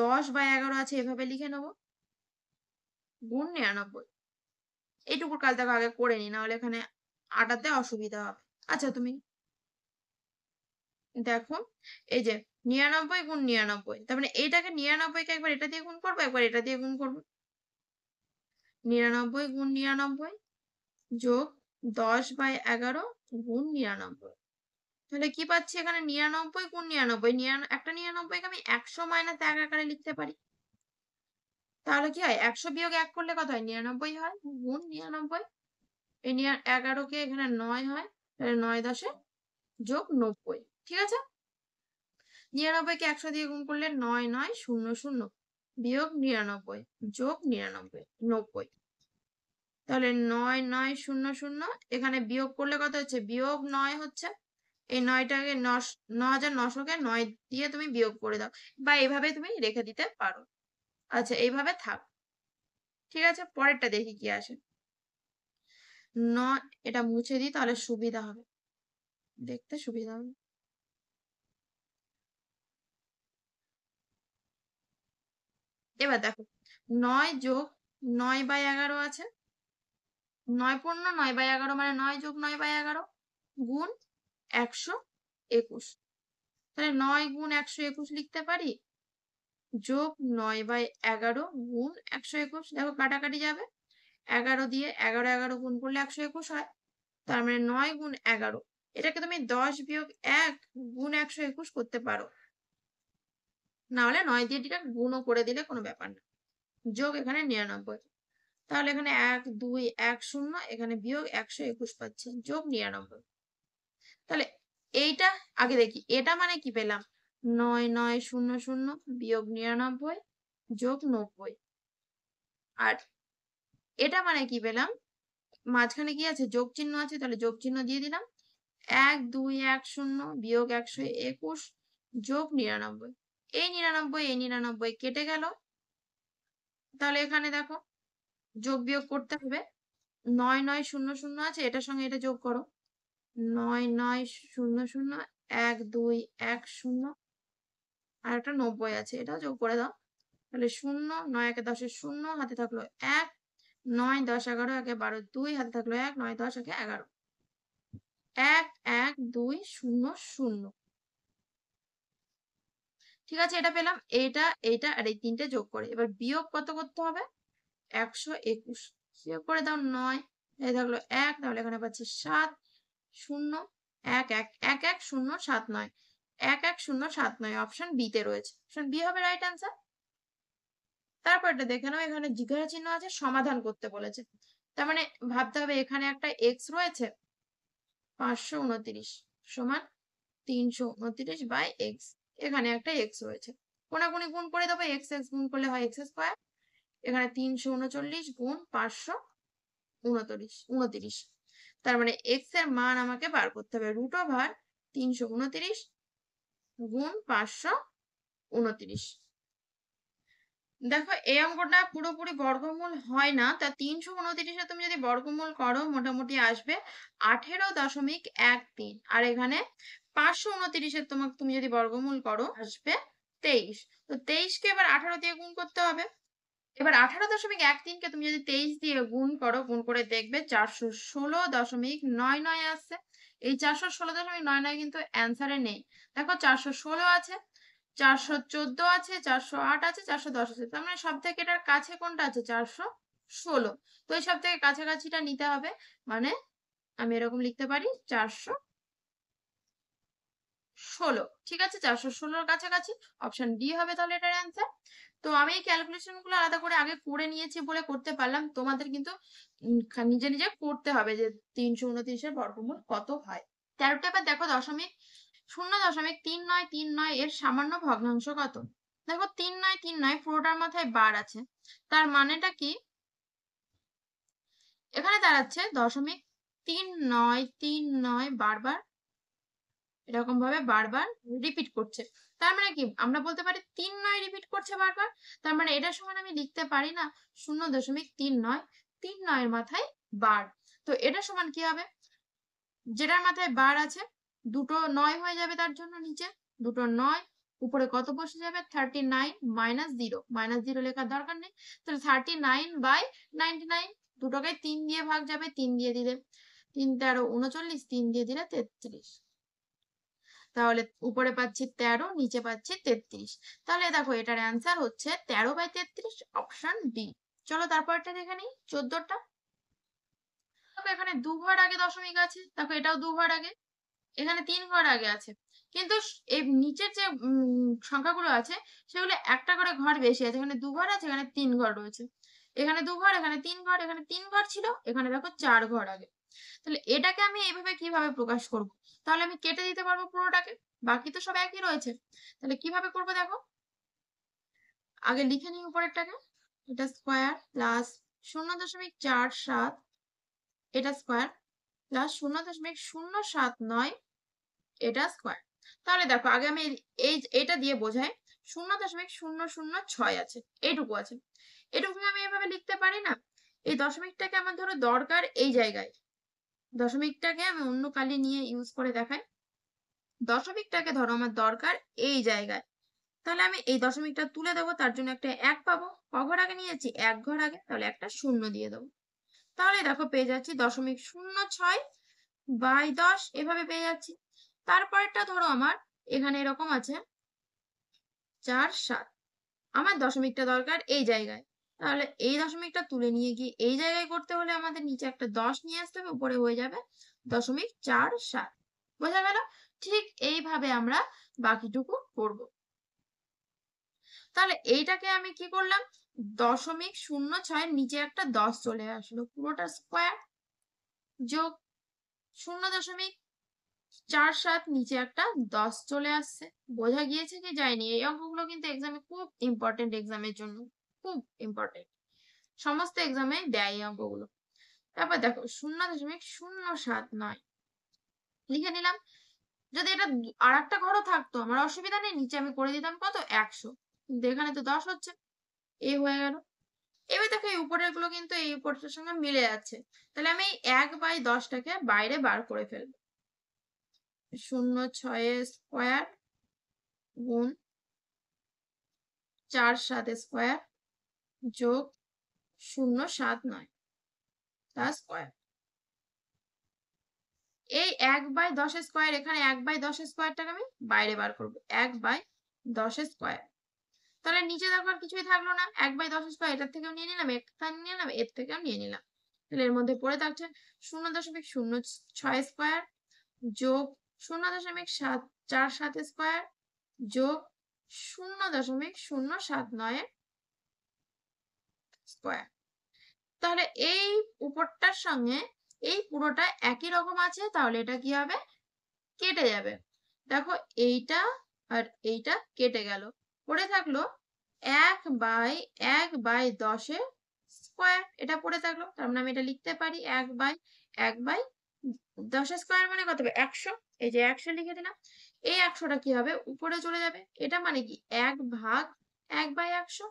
দশ বা এগারো আছে এভাবে লিখে নেবো গুণ নিরানব্বই এইটুকুর দেখো আগে করে নি নাহলে এখানে আটাতে অসুবিধা হবে আচ্ছা তুমি দেখো এই যে নিরানব্বই গুণ নিরানব্বই তার মানে এইটাকে নিরানব্বইকে একবার এটা দিয়ে গুণ করবো একবার এটা দিয়ে গুণ করবো নিরানব্বই গুণ নিরানব্বই যোগ দশ বাই এগারো গুণ নিরানব্বই তাহলে কি পাচ্ছি এখানে নিরানব্বই গুণ নিরানব্বই একটা নিরানব্বইকে আমি একশো মাইনাস এক আকারে লিখতে পারি তাহলে কি হয় একশো বিয়োগ এক করলে কত হয় নিরানব্বই হয় গুণ নিরানব্বই এই নিয়ে এগারোকে এখানে নয় হয় নয় দশে যোগ নব্বই ঠিক আছে নিরানব্বই কে একশো দিয়ে গুণ করলে নয় নয় শূন্য শূন্য বিয়োগ নিরানব্বই যোগ নিরানব্বই নব্বই তাহলে নয় নয় শূন্য শূন্য এখানে বিয়োগ করলে কত হচ্ছে বিয়োগ নয় হচ্ছে এই নয়টাকে ন হাজার নশোকে নয় দিয়ে তুমি বিয়োগ করে দাও বা এইভাবে তুমি রেখে দিতে পারো আচ্ছা এইভাবে থাক ঠিক আছে পরেরটা দেখি কি আসে ন এটা মুছে দিই তাহলে সুবিধা হবে দেখতে সুবিধা হবে এবার দেখো নয় যোগ নয় বাই এগারো আছে নয় পূর্ণ নয় বাই এগারো মানে নয় যোগ নয় বাই এগারো গুণ একশো একুশ তাহলে নয় গুণ একশো একুশ লিখতে পারি যোগ নয় বাই এগারো গুণ একশো একুশ দেখো কাটাকাটি যাবে এগারো দিয়ে এগারো এগারো গুণ করলে একশো একুশ হয় তার মানে নয় গুণ এগারো এটাকে তুমি দশ বিয়োগ এক গুণ একশো একুশ করতে পারো না হলে নয় দিয়ে এটা গুণও করে দিলে কোনো ব্যাপার না যোগ এখানে নিরানব্বই তাহলে এখানে এক দুই এক শূন্য এখানে বিয়োগ একশো একুশ পাচ্ছি যোগ নিরানব্বই তাহলে এইটা আগে দেখি এটা মানে কি পেলাম নয় নয় শূন্য শূন্য বিয়োগ নিরানব্বই যোগ নব্বই আর এটা মানে কি পেলাম মাঝখানে কি আছে যোগ চিহ্ন আছে তাহলে যোগ চিহ্ন দিয়ে দিলাম এক দুই এক শূন্য বিয়োগ একশো একুশ যোগ নিরানব্বই এই নিরানব্বই এই নিরানব্বই কেটে গেল তাহলে এখানে দেখো যোগ বিয়োগ করতে হবে নয় নয় শূন্য শূন্য আছে এটার সঙ্গে এটা যোগ করো নয় নয় শূন্য শূন্য এক দুই এক শূন্য আর একটা নব্বই আছে এটা যোগ করে দাও তাহলে শূন্য নয় একে দশে শূন্য হাতে থাকলো এক নয় দশ এগারো একে বারো দুই হাতে থাকলো এক নয় দশ একে এগারো এক এক দুই শূন্য শূন্য ঠিক আছে এটা পেলাম এটা এটা আর এই তিনটে যোগ করে এবার বিয়োগ কত করতে হবে একশো একুশ বিয়োগ করে দাও নয় এই থাকলো এক তাহলে এখানে পাচ্ছি সাত শূন্য এক এক এক এক শূন্য সাত নয় এক এক শূন্য সাত নয় অপশন বি তে রয়েছে অপশন বি হবে রাইট অ্যান্সার তারপরটা দেখে নাও এখানে জিজ্ঞাসা চিহ্ন আছে সমাধান করতে বলেছে তার মানে ভাবতে হবে এখানে একটা এক্স রয়েছে পাঁচশো উনত্রিশ সমান তিনশো উনত্রিশ বাই এক্স এখানে একটা এক্স রয়েছে কোনাকুনি গুণ করে দেবো এক্স এক্স গুণ করলে হয় এক্স স্কোয়ার এখানে তিনশো উনচল্লিশ গুণ পাঁচশো উনত্রিশ উনত্রিশ তার মানে এক্স এর মান আমাকে বার করতে হবে রুট ওভার তিনশো উনত্রিশ গুণ পাঁচশো উনত্রিশ দেখো এই অঙ্কটা পুরোপুরি বর্গমূল হয় না তা তিনশো উনত্রিশে তুমি যদি বর্গমূল করো মোটামুটি আসবে আঠেরো দশমিক এক তিন আর এখানে পাঁচশো উনত্রিশের তোমাকে তুমি যদি বর্গমূল করো আসবে তেইশ তো তেইশকে এবার আঠারো দিয়ে গুণ করতে হবে এবার আঠারো দশমিক এক তিনকে তুমি যদি তেইশ দিয়ে গুণ করো গুণ করে দেখবে চারশো ষোলো দশমিক নয় নয় আসছে এই চারশো ষোলো দশমিক নয় নয় কিন্তু অ্যান্সারে নেই দেখো চারশো ষোলো আছে চারশো চোদ্দ আছে চারশো আট আছে চারশো দশ আছে তার মানে সব থেকে এটার কাছে কোনটা আছে চারশো ষোলো তো এই সব থেকে কাছাকাছিটা নিতে হবে মানে আমি এরকম লিখতে পারি চারশো ষোলো ঠিক আছে চারশো ষোলোর কাছাকাছি অপশন ডি হবে তাহলে এটার অ্যান্সার তো আমি এই ক্যালকুলেশনগুলো আলাদা করে আগে করে নিয়েছি বলে করতে পারলাম তোমাদের কিন্তু নিজে নিজে করতে হবে যে তিনশো উনত্রিশের বর্গমূল কত হয় তেরোটা এবার দেখো দশমিক শূন্য দশমিক তিন নয় তিন নয় এর সামান্য ভগ্নাংশ কত দেখো তিন নয় তিন নয় পুরোটার মাথায় বার আছে তার মানেটা কি এখানে দাঁড়াচ্ছে দশমিক তিন নয় তিন নয় বারবার এরকম ভাবে বারবার রিপিট করছে তার মানে কি আমরা বলতে পারি তিন নয় রিপিট করছে বারবার তার মানে এটার সমান আমি লিখতে পারি না শূন্য দশমিক তিন নয় তিন নয়ের মাথায় বার তো এটা সমান কি হবে যেটার মাথায় বার আছে দুটো নয় হয়ে যাবে তার জন্য নিচে দুটো নয় উপরে কত বসে যাবে thirty nine minus zero minus zero লেখার দরকার নেই তাহলে thirty nine by ninety nine দুটোকে তিন দিয়ে ভাগ যাবে তিন দিয়ে দিলে তিন তেরো উনচল্লিশ তিন দিয়ে দিলে তেত্রিশ তাহলে উপরে পাচ্ছি তেরো নিচে পাচ্ছি তেত্রিশ তাহলে দেখো এটার অ্যান্সার হচ্ছে তেরো বাই তেত্রিশ অপশন ডি চলো তারপরটা দেখে নিই চোদ্দটা এখানে দু ঘর আগে দশমিক আছে দেখো এটাও দু ঘর আগে এখানে তিন ঘর আগে আছে কিন্তু এই নিচের যে সংখ্যাগুলো আছে সেগুলো একটা করে ঘর বেশি আছে এখানে দু ঘর আছে এখানে তিন ঘর রয়েছে এখানে দু ঘর এখানে তিন ঘর এখানে তিন ঘর ছিল এখানে দেখো চার ঘর আগে তাহলে এটাকে আমি এইভাবে কিভাবে প্রকাশ করব তাহলে আমি কেটে দিতে পারবো পুরোটাকে বাকি তো সব একই রয়েছে তাহলে কিভাবে করব দেখো আগে লিখে নিই উপরেরটাকে এটা স্কোয়ার প্লাস শূন্য দশমিক চার সাত এটা স্কোয়ার প্লাস শূন্য দশমিক শূন্য সাত নয় এটা স্কোয়ার তাহলে দেখো আগে আমি এই এটা দিয়ে বোঝাই শূন্য দশমিক শূন্য শূন্য ছয় আছে এইটুকু আছে এটুকু আমি এভাবে লিখতে পারি না এই দশমিকটাকে আমার ধরো দরকার এই জায়গায় দশমিকটাকে আমি অন্য কালি নিয়ে ইউজ করে দেখাই দশমিকটাকে ধরো আমার দরকার এই জায়গায় তাহলে আমি এই দশমিকটা তুলে দেবো তার জন্য একটা এক পাবো ক ঘর আগে নিয়েছি এক ঘর আগে তাহলে একটা শূন্য দিয়ে দেবো তাহলে দেখো পেয়ে যাচ্ছি দশমিক শূন্য ছয় বাই দশ এভাবে পেয়ে যাচ্ছি তারপরেরটা ধরো আমার এখানে এরকম আছে চার সাত আমার দশমিকটা দরকার এই জায়গায় তাহলে এই দশমিকটা তুলে নিয়ে গিয়ে এই জায়গায় করতে হলে আমাদের নিচে একটা দশ নিয়ে আসতে হবে উপরে হয়ে যাবে দশমিক চার সাত বোঝা গেল ঠিক এইভাবে আমরা বাকিটুকু করব তাহলে এইটাকে আমি কি করলাম দশমিক শূন্য ছয়ের নিচে একটা দশ চলে আসলো পুরোটা স্কোয়ার যোগ শূন্য দশমিক চার সাত নিচে একটা দশ চলে আসছে বোঝা গিয়েছে কি যায়নি এই অঙ্কগুলো কিন্তু এক্সামে খুব ইম্পর্টেন্ট এক্সামের জন্য খুব ইম্পর্টেন্ট সমস্ত এক্সামে দেয় এই অঙ্কগুলো তারপর দেখো শূন্য দশমিক শূন্য সাত নয় লিখে নিলাম যদি এটা আর একটা ঘরও থাকতো আমার অসুবিধা নেই নিচে আমি করে দিতাম কত একশো কিন্তু এখানে তো দশ হচ্ছে এ হয়ে গেল এবার দেখো এই উপরের গুলো কিন্তু এই উপরটার সঙ্গে মিলে যাচ্ছে তাহলে আমি এক বাই দশটাকে বাইরে বার করে ফেলবো শূন্য ছয় স্কোয়ার গুণ চার সাত স্কোয়ার যোগ শূন্য সাত নয় তা স্কোয়ার এই এক বাই দশ স্কোয়ার এখানে এক বাই দশ স্কোয়ারটাকে আমি বাইরে বার করবো এক বাই দশ স্কোয়ার তাহলে নিচে দেখো কিছুই থাকলো না এক বাই দশ স্কোয়ার এটার থেকেও নিয়ে নিলাম এখান নিয়ে নিলাম এর থেকেও নিয়ে নিলাম তাহলে এর মধ্যে পড়ে থাকছে শূন্য দশমিক শূন্য ছয় স্কোয়ার যোগ শূন্য দশমিক সাত চার সাত স্কোয়ার যোগ শূন্য দশমিক শূন্য সাত নয়ের স্কোয়ার তাহলে এই উপরটার সঙ্গে এই পুরোটা একই রকম আছে তাহলে এটা কি হবে কেটে যাবে দেখো এইটা আর এইটা কেটে গেল পড়ে থাকলো এক বাই এক বাই স্কোয়ার এটা পড়ে থাকলো তার মানে আমি এটা লিখতে পারি এক বাই এক বাই দশে স্কোয়ার মানে কত হবে একশো এই যে একশো লিখে দিলাম এই একশোটা কি হবে উপরে চলে যাবে এটা মানে কি এক ভাগ এক বাই একশো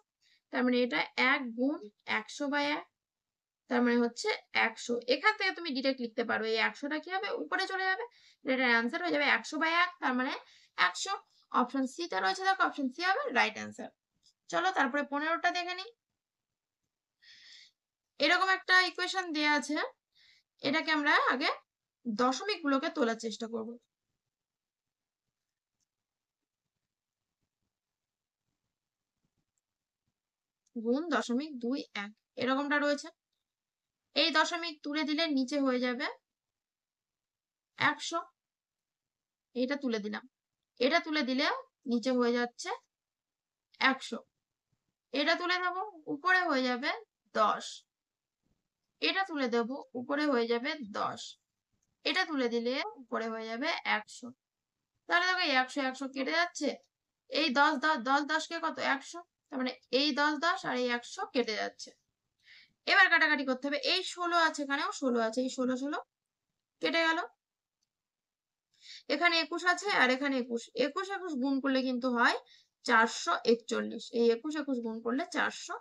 তার মানে এটা এক গুণ একশো বাই এক তার মানে হচ্ছে একশো এখান থেকে তুমি ডিরেক্ট লিখতে পারো এই একশোটা কি হবে উপরে চলে যাবে এটার অ্যান্সার হয়ে যাবে একশো বাই এক তার মানে একশো অপশন সি তে রয়েছে দেখো অপশন সি হবে রাইট অ্যান্সার চলো তারপরে পনেরোটা দেখে নিই এরকম একটা ইকুয়েশন দেওয়া আছে এটাকে আমরা আগে দশমিক গুলোকে তোলার চেষ্টা করবো গুণ দশমিক দুই এক এরকমটা রয়েছে এই দশমিক তুলে দিলে নিচে হয়ে যাবে একশো এটা তুলে দিলাম এটা তুলে দিলে নিচে হয়ে যাচ্ছে একশো এটা তুলে দেব উপরে হয়ে যাবে দশ এটা তুলে দেব উপরে হয়ে যাবে দশ এটা তুলে দিলে উপরে হয়ে যাবে একশো তাহলে দেখো একশো একশো কেটে যাচ্ছে এই দশ দশ দশ দশকে কত একশো তার মানে এই দশ দশ আর এই একশো কেটে যাচ্ছে এবার কাটাকাটি করতে হবে এই ষোলো আছে এখানেও ষোলো আছে এই ষোলো ষোলো কেটে গেল এখানে একুশ আছে আর এখানে একুশ একুশ একুশ গুণ করলে কিন্তু হয় চারশো একচল্লিশ এই একুশ একুশ গুণ করলে চারশো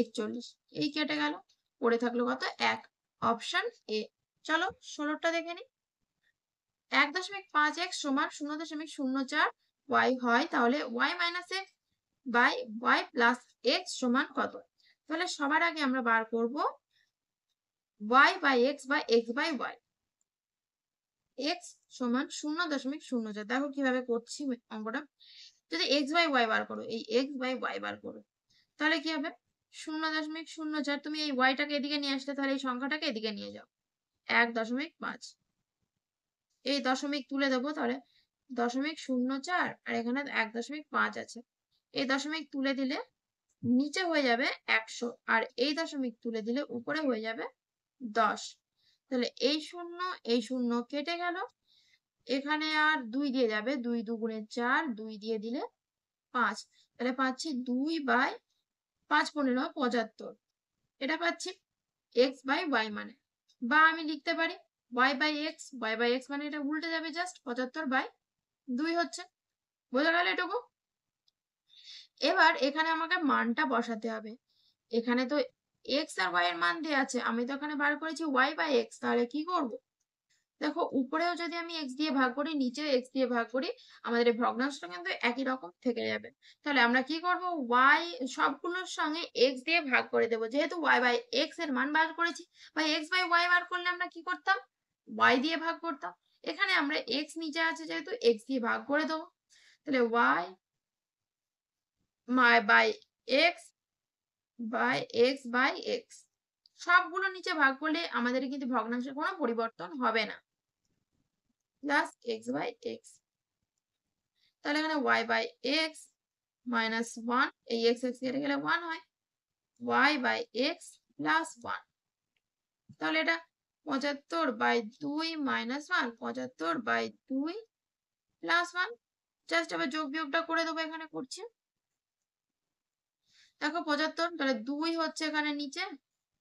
একচল্লিশ এই কেটে গেল পড়ে থাকলো কত এক অপশন এ চলো ষোলোটা দেখে নি এক দশমিক পাঁচ এক সমান শূন্য দশমিক শূন্য চার ওয়াই হয় তাহলে Y minus X by Y plus X সমান কত তাহলে সবার আগে আমরা বার করব ওয়াই বাই এক্স বা এক্স বাই ওয়াই এক্স সমান শূন্য দশমিক শূন্য চার দেখো কিভাবে করছি অঙ্কটা যদি এক্স বাই ওয়াই বার করো এই এক্স বাই ওয়াই বার করো তাহলে কি হবে শূন্য দশমিক শূন্য চার তুমি এই ওয়াইটাকে এদিকে নিয়ে আসলে তাহলে এই সংখ্যাটাকে এদিকে নিয়ে যাও এক দশমিক পাঁচ এই দশমিক তুলে দেবো তাহলে দশমিক শূন্য চার আর এখানে এক দশমিক পাঁচ আছে এই দশমিক তুলে দিলে নিচে হয়ে যাবে একশো আর এই দশমিক তুলে দিলে উপরে হয়ে যাবে দশ তাহলে এই শূন্য এই শূন্য কেটে গেল এখানে আর দুই দিয়ে যাবে দুই দুগুণে চার দুই দিয়ে দিলে পাঁচ তাহলে পাচ্ছি দুই বাই পাঁচ পনেরো পঁচাত্তর এটা পাচ্ছি এক্স বাই ওয়াই মানে বা আমি লিখতে পারি Y by X Y by X মানে এটা উল্টে যাবে জাস্ট পঁচাত্তর বাই দুই হচ্ছে বোঝা গেল এটুকু এবার এখানে আমাকে মানটা বসাতে হবে এখানে তো এক্স আর ওয়াই এর মান দেওয়া আছে আমি তো এখানে বার করেছি ওয়াই বাই এক্স তাহলে কি করব দেখো উপরেও যদি আমি এক্স দিয়ে ভাগ করি নিচেও এক্স দিয়ে ভাগ করি আমাদের এই ভগ্নাংশটা কিন্তু একই রকম থেকে যাবে তাহলে আমরা কি করব ওয়াই সবগুলোর সঙ্গে এক্স দিয়ে ভাগ করে দেবো যেহেতু ওয়াই বাই এক্স এর মান বার করেছি বা এক্স বাই ওয়াই বার করলে আমরা কি করতাম ওয়াই দিয়ে ভাগ করতাম এখানে আমরা এক্স নিচে আছে যেহেতু এক্স দিয়ে ভাগ করে দেবো তাহলে Y my by x by x by x সবগুলো নিচে ভাগ করলে আমাদের কিন্তু ভগ্নাংশের কোনো পরিবর্তন হবে না প্লাস এক্স বাই এক্স তাহলে এখানে Y by X minus one এই এক্স এক্স কেটে গেলে ওয়ান হয় Y by X plus one তাহলে এটা পঁচাত্তর বাই দুই মাইনাস ওয়ান পঁচাত্তর বাই দুই প্লাস ওয়ান জাস্ট আবার যোগ বিয়োগটা করে দেবো এখানে করছি দেখো পঁচাত্তর তাহলে দুই হচ্ছে এখানে নিচে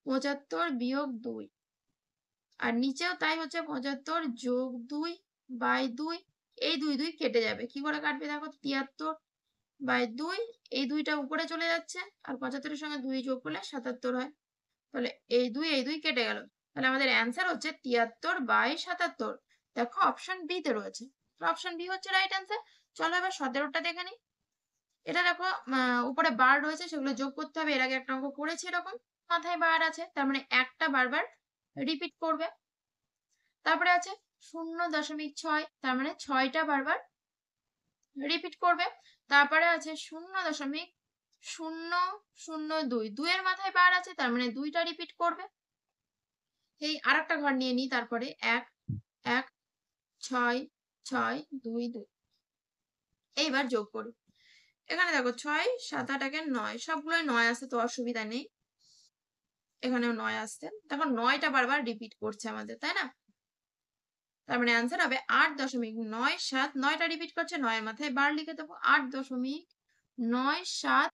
পঁচাত্তর বিয়োগ দুই আর নিচেও তাই হচ্ছে পঁচাত্তর যোগ দুই বাই দুই এই দুই দুই কেটে যাবে কি করে কাটবে দেখো তিয়াত্তর বাই দুই এই দুইটা উপরে চলে যাচ্ছে আর পঁচাত্তরের সঙ্গে দুই যোগ করলে সাতাত্তর হয় তাহলে এই দুই এই দুই কেটে গেল তাহলে আমাদের অ্যান্সার হচ্ছে তিয়াত্তর বাই সাতাত্তর দেখো অপশন বি তে রয়েছে অপশন বি হচ্ছে রাইট অ্যান্সার চলো এবার সতেরোটা দেখে নিই এটা দেখো উপরে বার রয়েছে সেগুলো যোগ করতে হবে এর আগে একটা অঙ্ক করেছি এরকম মাথায় বার আছে তার মানে একটা বারবার রিপিট করবে তারপরে আছে শূন্য দশমিক ছয় তার মানে ছয়টা বারবার রিপিট করবে তারপরে আছে শূন্য দশমিক শূন্য শূন্য দুই দুইয়ের মাথায় বার আছে তার মানে দুইটা রিপিট করবে এই আর একটা ঘর নিয়ে নিই তারপরে এক এক ছয় ছয় দুই দুই এইবার যোগ করি এখানে দেখো ছয় সাত আট একের নয় সবগুলোই নয় আছে তো অসুবিধা নেই এখানেও নয় আসতে দেখো নয়টা বারবার রিপিট করছে আমাদের তাই না তার মানে অ্যান্সার হবে আট দশমিক নয় সাত নয়টা রিপিট করছে নয়ের মাথায় বার লিখে দেবো আট দশমিক নয় সাত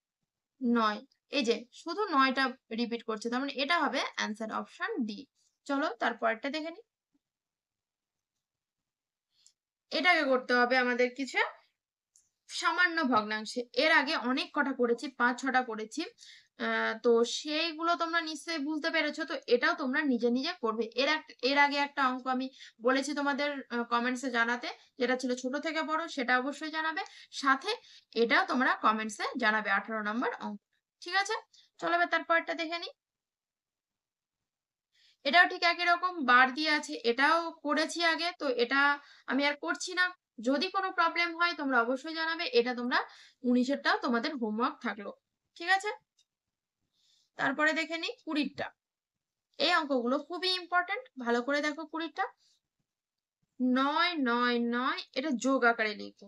নয় এই যে শুধু নয়টা রিপিট করছে তার মানে এটা হবে অ্যান্সার অপশন ডি চলো তারপরটা দেখে নি এটাকে করতে হবে আমাদের কিছু সামান্য ভগ্নাংশে এর আগে অনেক কটা করেছি পাঁচ ছটা করেছি তো সেইগুলো তোমরা নিশ্চয়ই বুঝতে পেরেছো তো এটাও তোমরা নিজে নিজে করবে এর এর আগে একটা অঙ্ক আমি বলেছি তোমাদের কমেন্টসে জানাতে যেটা ছিল ছোট থেকে বড় সেটা অবশ্যই জানাবে সাথে এটাও তোমরা কমেন্টসে জানাবে আঠারো নম্বর অঙ্ক ঠিক আছে চলো এবার তারপরটা দেখে নিই এটাও ঠিক একই রকম বার দিয়ে আছে এটাও করেছি আগে তো এটা আমি আর করছি না যদি কোনো প্রবলেম হয় তোমরা অবশ্যই জানাবে এটা তোমরা উনিশেরটাও তোমাদের হোমওয়ার্ক থাকলো ঠিক আছে তারপরে দেখে নি কুড়িরটা এই অঙ্কগুলো খুবই ইম্পর্টেন্ট ভালো করে দেখো কুড়িরটা নয় নয় নয় এটা যোগ আকারে লিখবো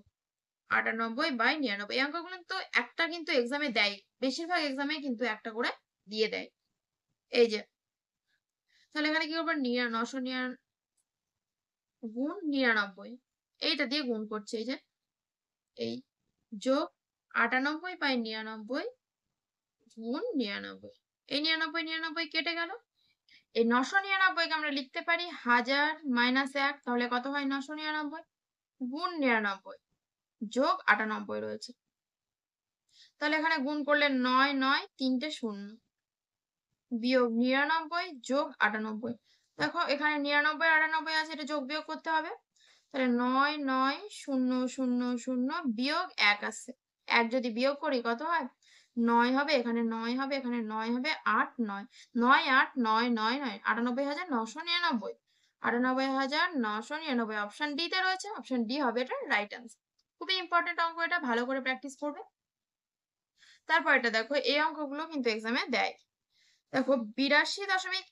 আটানব্বই বাই নিরানব্বই এই অঙ্কগুলো তো একটা কিন্তু এক্সামে দেয় বেশিরভাগ এক্সামে কিন্তু একটা করে দিয়ে দেয় এই যে তাহলে এখানে কি করবো নশো নিরান গুণ নিরানব্বই এইটা দিয়ে গুণ করছে এই যে এই যোগ আটানব্বই বাই নিরানব্বই গুণ নিরানব্বই এই নিরানব্বই নিরানব্বই কেটে গেল এই নশো নিরানব্বই কে আমরা লিখতে পারি হাজার মাইনাস এক তাহলে কত হয় নশো নিরানব্বই গুণ নিরানব্বই যোগ আটানব্বই রয়েছে তাহলে এখানে গুণ করলে নয় নয় তিনটে শূন্য বিয়োগ নিরানব্বই যোগ আটানব্বই দেখো এখানে নিরানব্বই আটানব্বই আছে এটা যোগ বিয়োগ করতে হবে তাহলে নয় নয় শূন্য শূন্য শূন্য বিয়োগ এক আছে এক যদি বিয়োগ করি কত হয় নয় হবে এখানে নয় হবে এখানে নয় হবে আট নয় নয় আট নয় নয় নয় আটানব্বই হাজার নশো নিরানব্বই আটানব্বই হাজার নশো নিরানব্বই অপশন ডি তে রয়েছে অপশন ডি হবে এটা রাইট আনসার খুবই ইম্পর্টেন্ট অঙ্ক এটা ভালো করে প্র্যাকটিস করবে তারপর এটা দেখো এই অঙ্কগুলো কিন্তু এক্সামে দেয় দেখো বিরাশি দশমিক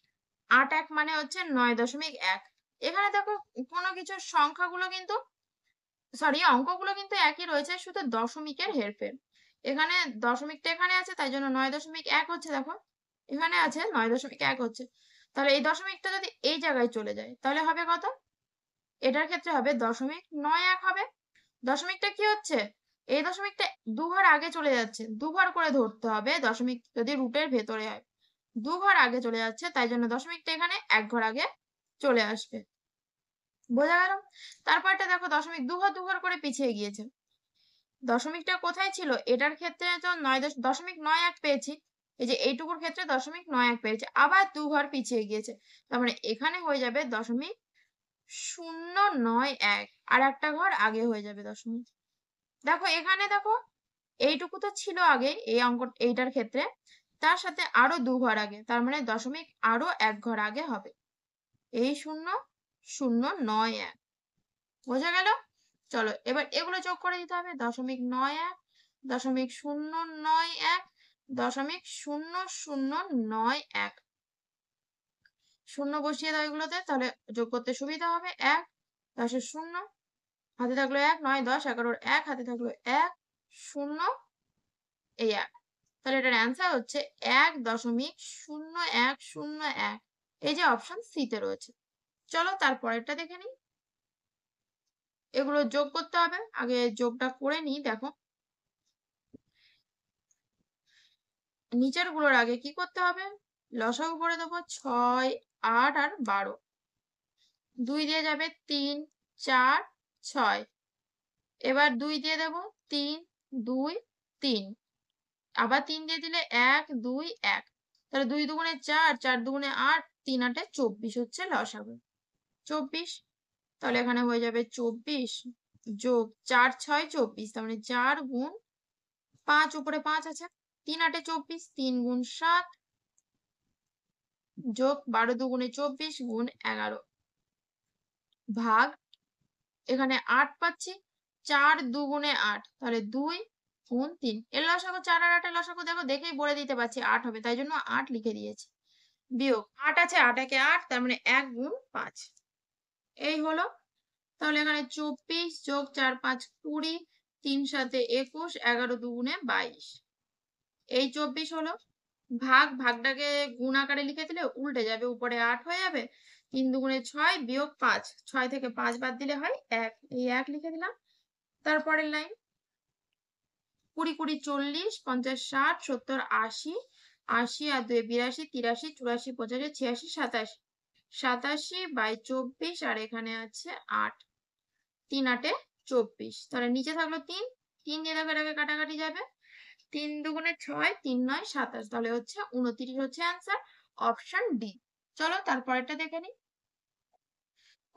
আট এক মানে হচ্ছে নয় দশমিক এক এখানে দেখো কোনো কিছু সংখ্যাগুলো কিন্তু সরি অঙ্কগুলো কিন্তু একই রয়েছে শুধু দশমিকের হেরফের এখানে দশমিকটা এখানে আছে তাই জন্য নয় দশমিক এক হচ্ছে দেখো এখানে আছে নয় দশমিক এক হচ্ছে তাহলে এই দশমিকটা যদি এই জায়গায় চলে যায় তাহলে হবে কত এটার ক্ষেত্রে হবে দশমিক নয় এক হবে দশমিকটা কি হচ্ছে এই দশমিকটা দুঘর আগে চলে যাচ্ছে দুঘর করে ধরতে হবে দশমিক যদি রুটের ভেতরে হয় দুঘর আগে চলে যাচ্ছে তাই জন্য দশমিকটা এখানে এক ঘর আগে চলে আসবে বোঝা গেল তারপরটা দেখো দশমিক দুঘর দুঘর করে পিছিয়ে গিয়েছে দশমিকটা কোথায় ছিল এটার ক্ষেত্রে তো নয় দশমিক নয় এক পেয়েছি এই যে এইটুকুর ক্ষেত্রে দশমিক নয় এক পেয়েছে আবার দু ঘর পিছিয়ে গিয়েছে তার মানে এখানে হয়ে যাবে দশমিক শূন্য নয় এক আর একটা ঘর আগে হয়ে যাবে দশমিক দেখো এখানে দেখো এইটুকু তো ছিল আগে এই অঙ্ক এইটার ক্ষেত্রে তার সাথে আরো দু ঘর আগে তার মানে দশমিক আরো এক ঘর আগে হবে এই শূন্য শূন্য নয় এক বোঝা গেল চলো এবার এগুলো যোগ করে দিতে হবে দশমিক নয় এক দশমিক শূন্য নয় এক দশমিক শূন্য শূন্য নয় এক শূন্য বসিয়ে দাও এগুলোতে তাহলে যোগ করতে সুবিধা হবে এক দশের শূন্য হাতে থাকলো এক নয় দশ এগারোর এক হাতে থাকলো এক শূন্য এই এক তাহলে এটার অ্যান্সার হচ্ছে এক দশমিক শূন্য এক শূন্য এক এই যে অপশন সিতে রয়েছে চলো তারপরেরটা দেখে নিই এগুলো যোগ করতে হবে আগে যোগটা করে নিই দেখো নিচের গুলোর আগে কি করতে হবে লসাগু করে দেবো ছয় আট আর বারো দুই দিয়ে যাবে তিন চার ছয় এবার দুই দিয়ে দেব তিন দুই তিন আবার তিন দিয়ে দিলে এক দুই এক তাহলে দুই দুগুণে চার চার দুগুণে আট তিন আটে চব্বিশ হচ্ছে লসাগু চব্বিশ তাহলে এখানে হয়ে যাবে চব্বিশ যোগ চার ছয় চব্বিশ তার মানে চার গুণ পাঁচ উপরে পাঁচ আছে তিন আটে চব্বিশ তিন গুণ সাত যোগ বারো দু গুণে চব্বিশ গুণ এগারো ভাগ এখানে আট পাচ্ছি চার দু গুণে আট তাহলে দুই গুণ তিন এর লসাগু চার আর আটের লসাগু দেখো দেখেই বলে দিতে পারছি আট হবে তাই জন্য আট লিখে দিয়েছি বিয়োগ আট আছে আট একে আট তার মানে এক গুণ পাঁচ এই হলো তাহলে এখানে চব্বিশ যোগ চার পাঁচ কুড়ি তিন সাথে একুশ এগারো দুগুণে বাইশ এই চব্বিশ হলো ভাগ ভাগটাকে গুণ আকারে লিখে দিলে উল্টে যাবে উপরে আট হয়ে যাবে তিন দুগুণে ছয় বিয়োগ পাঁচ ছয় থেকে পাঁচ বাদ দিলে হয় এক এই এক লিখে দিলাম তারপরের লাইন কুড়ি কুড়ি চল্লিশ পঞ্চাশ ষাট সত্তর আশি আশি আর দুই বিরাশি তিরাশি চুরাশি পঁচাশি ছিয়াশি সাতাশি সাতাশি বাই চব্বিশ আর এখানে আছে আট তিন আটে চব্বিশ তাহলে নিচে থাকলো তিন তিন দিয়ে দেখো এটাকে কাটাকাটি যাবে তিন দুগুণে ছয় তিন নয় সাতাশ তাহলে হচ্ছে উনত্রিশ হচ্ছে অ্যান্সার অপশন ডি চলো তারপরেরটা দেখে নি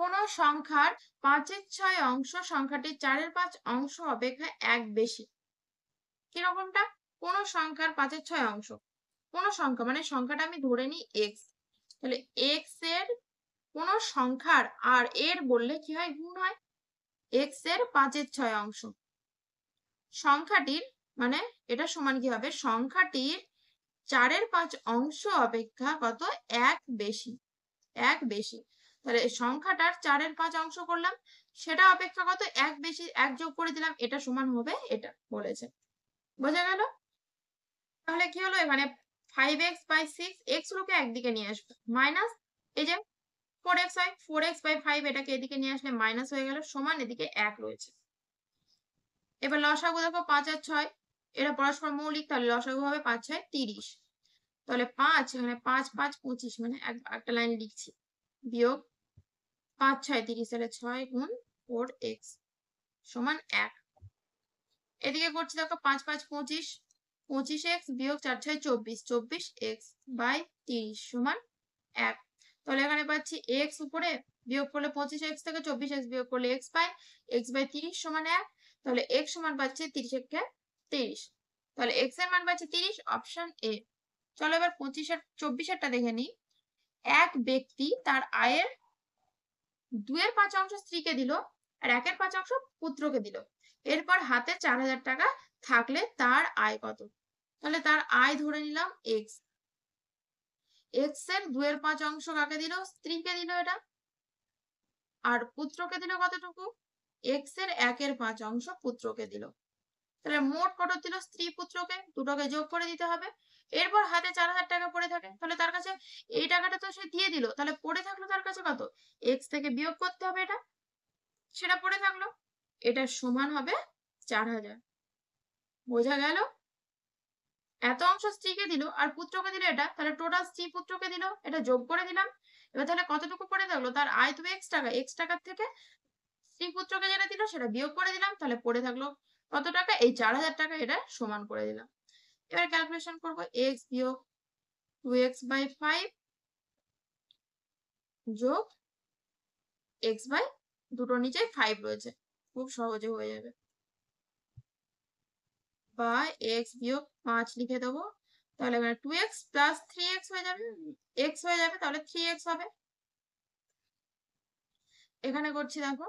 কোন সংখ্যার পাঁচের ছয় অংশ সংখ্যাটি চারের পাঁচ অংশ অপেক্ষা এক বেশি কিরকমটা কোন সংখ্যার পাঁচের ছয় অংশ কোন সংখ্যা মানে সংখ্যাটা আমি ধরে নিই এক্স তাহলে এক্স এর কোন সংখ্যার আর এর বললে কি হয় গুণ হয় এক্স এর পাঁচের ছয় অংশ সংখ্যাটির মানে এটা সমান কি হবে সংখ্যাটির চারের পাঁচ অংশ অপেক্ষা কত এক বেশি এক বেশি তাহলে সংখ্যাটার চারের পাঁচ অংশ করলাম সেটা অপেক্ষা কত এক বেশি এক যোগ করে দিলাম এটা সমান হবে এটা বলেছে বোঝা গেল তাহলে কি হলো এখানে five X by six X গুলোকে একদিকে নিয়ে আসবে মাইনাস এই যে ফোর এক্স হয় ফোর এক্স বাই ফাইভ এটাকে এদিকে নিয়ে আসলে মাইনাস হয়ে গেল সমান এদিকে এক রয়েছে এবার লসাগু দেখো পাঁচ আর ছয় এটা পরস্পর মৌলিক তাহলে লসাগু হবে পাঁচ ছয় তিরিশ তাহলে পাঁচ মানে পাঁচ পাঁচ পঁচিশ মানে একটা লাইন লিখছি বিয়োগ পাঁচ ছয় তিরিশ তাহলে ছয় গুণ ফোর এক্স সমান এক এদিকে করছি দেখো পাঁচ পাঁচ পঁচিশ পঁচিশ এক্স বিয়োগ চার ছয় চব্বিশ চব্বিশ এক্স বাই তিরিশ সমান এক তাহলে এখানে পাচ্ছি এক্স উপরে বিয়োগ করলে পঁচিশ এক্স থেকে চব্বিশ এক্স বিয়োগ করলে এক্স পাই এক্স বাই তিরিশ সমান এক তাহলে এক্স সমান পাচ্ছে তিরিশ একে তিরিশ তাহলে এক্স এর মান পাচ্ছে তিরিশ অপশন এ চলো এবার পঁচিশের চব্বিশেরটা দেখে নিই এক ব্যক্তি তার আয়ের দুয়ের পাঁচ অংশ স্ত্রীকে দিল আর একের পাঁচ অংশ পুত্রকে দিল এরপর হাতে চার হাজার টাকা থাকলে তার আয় কত তাহলে তার আয় ধরে নিলাম এক্স এক্স এর দুয়ের পাঁচ অংশ কাকে দিল স্ত্রীকে দিল এটা আর পুত্রকে দিল কতটুকু এক্স এর একের পাঁচ অংশ পুত্রকে দিল তাহলে মোট কত দিল স্ত্রী পুত্রকে দুটোকে যোগ করে দিতে হবে এরপর হাতে চার হাজার টাকা পড়ে থাকে তাহলে তার কাছে এই টাকাটা তো সে দিয়ে দিল তাহলে পড়ে থাকলো তার কাছে কত এক্স থেকে বিয়োগ করতে হবে এটা সেটা পড়ে থাকলো এটা সমান হবে চার হাজার বোঝা গেল এত অংশ স্ত্রীকে দিল আর পুত্রকে দিল এটা তাহলে টোটাল স্ত্রী পুত্রকে দিল এটা যোগ করে দিলাম এবার তাহলে কতটুকু পড়ে থাকলো তার আয় তো এক্স টাকা এক্স টাকার থেকে স্ত্রী পুত্রকে যেটা দিল সেটা বিয়োগ করে দিলাম তাহলে পড়ে থাকলো কত টাকা এই চার হাজার টাকা এটা সমান করে দিলাম এবার ক্যালকুলেশন করব এক্স বিয়োগ টু এক্স বাই ফাইভ যোগ এক্স বাই দুটো নিচে ফাইভ রয়েছে খুব সহজে হয়ে যাবে বা এক্স বিয়োগ পাঁচ লিখে দেবো তাহলে এখানে টু এক্স প্লাস থ্রি হয়ে যাবে এক্স হয়ে যাবে তাহলে থ্রি হবে এখানে করছি দেখো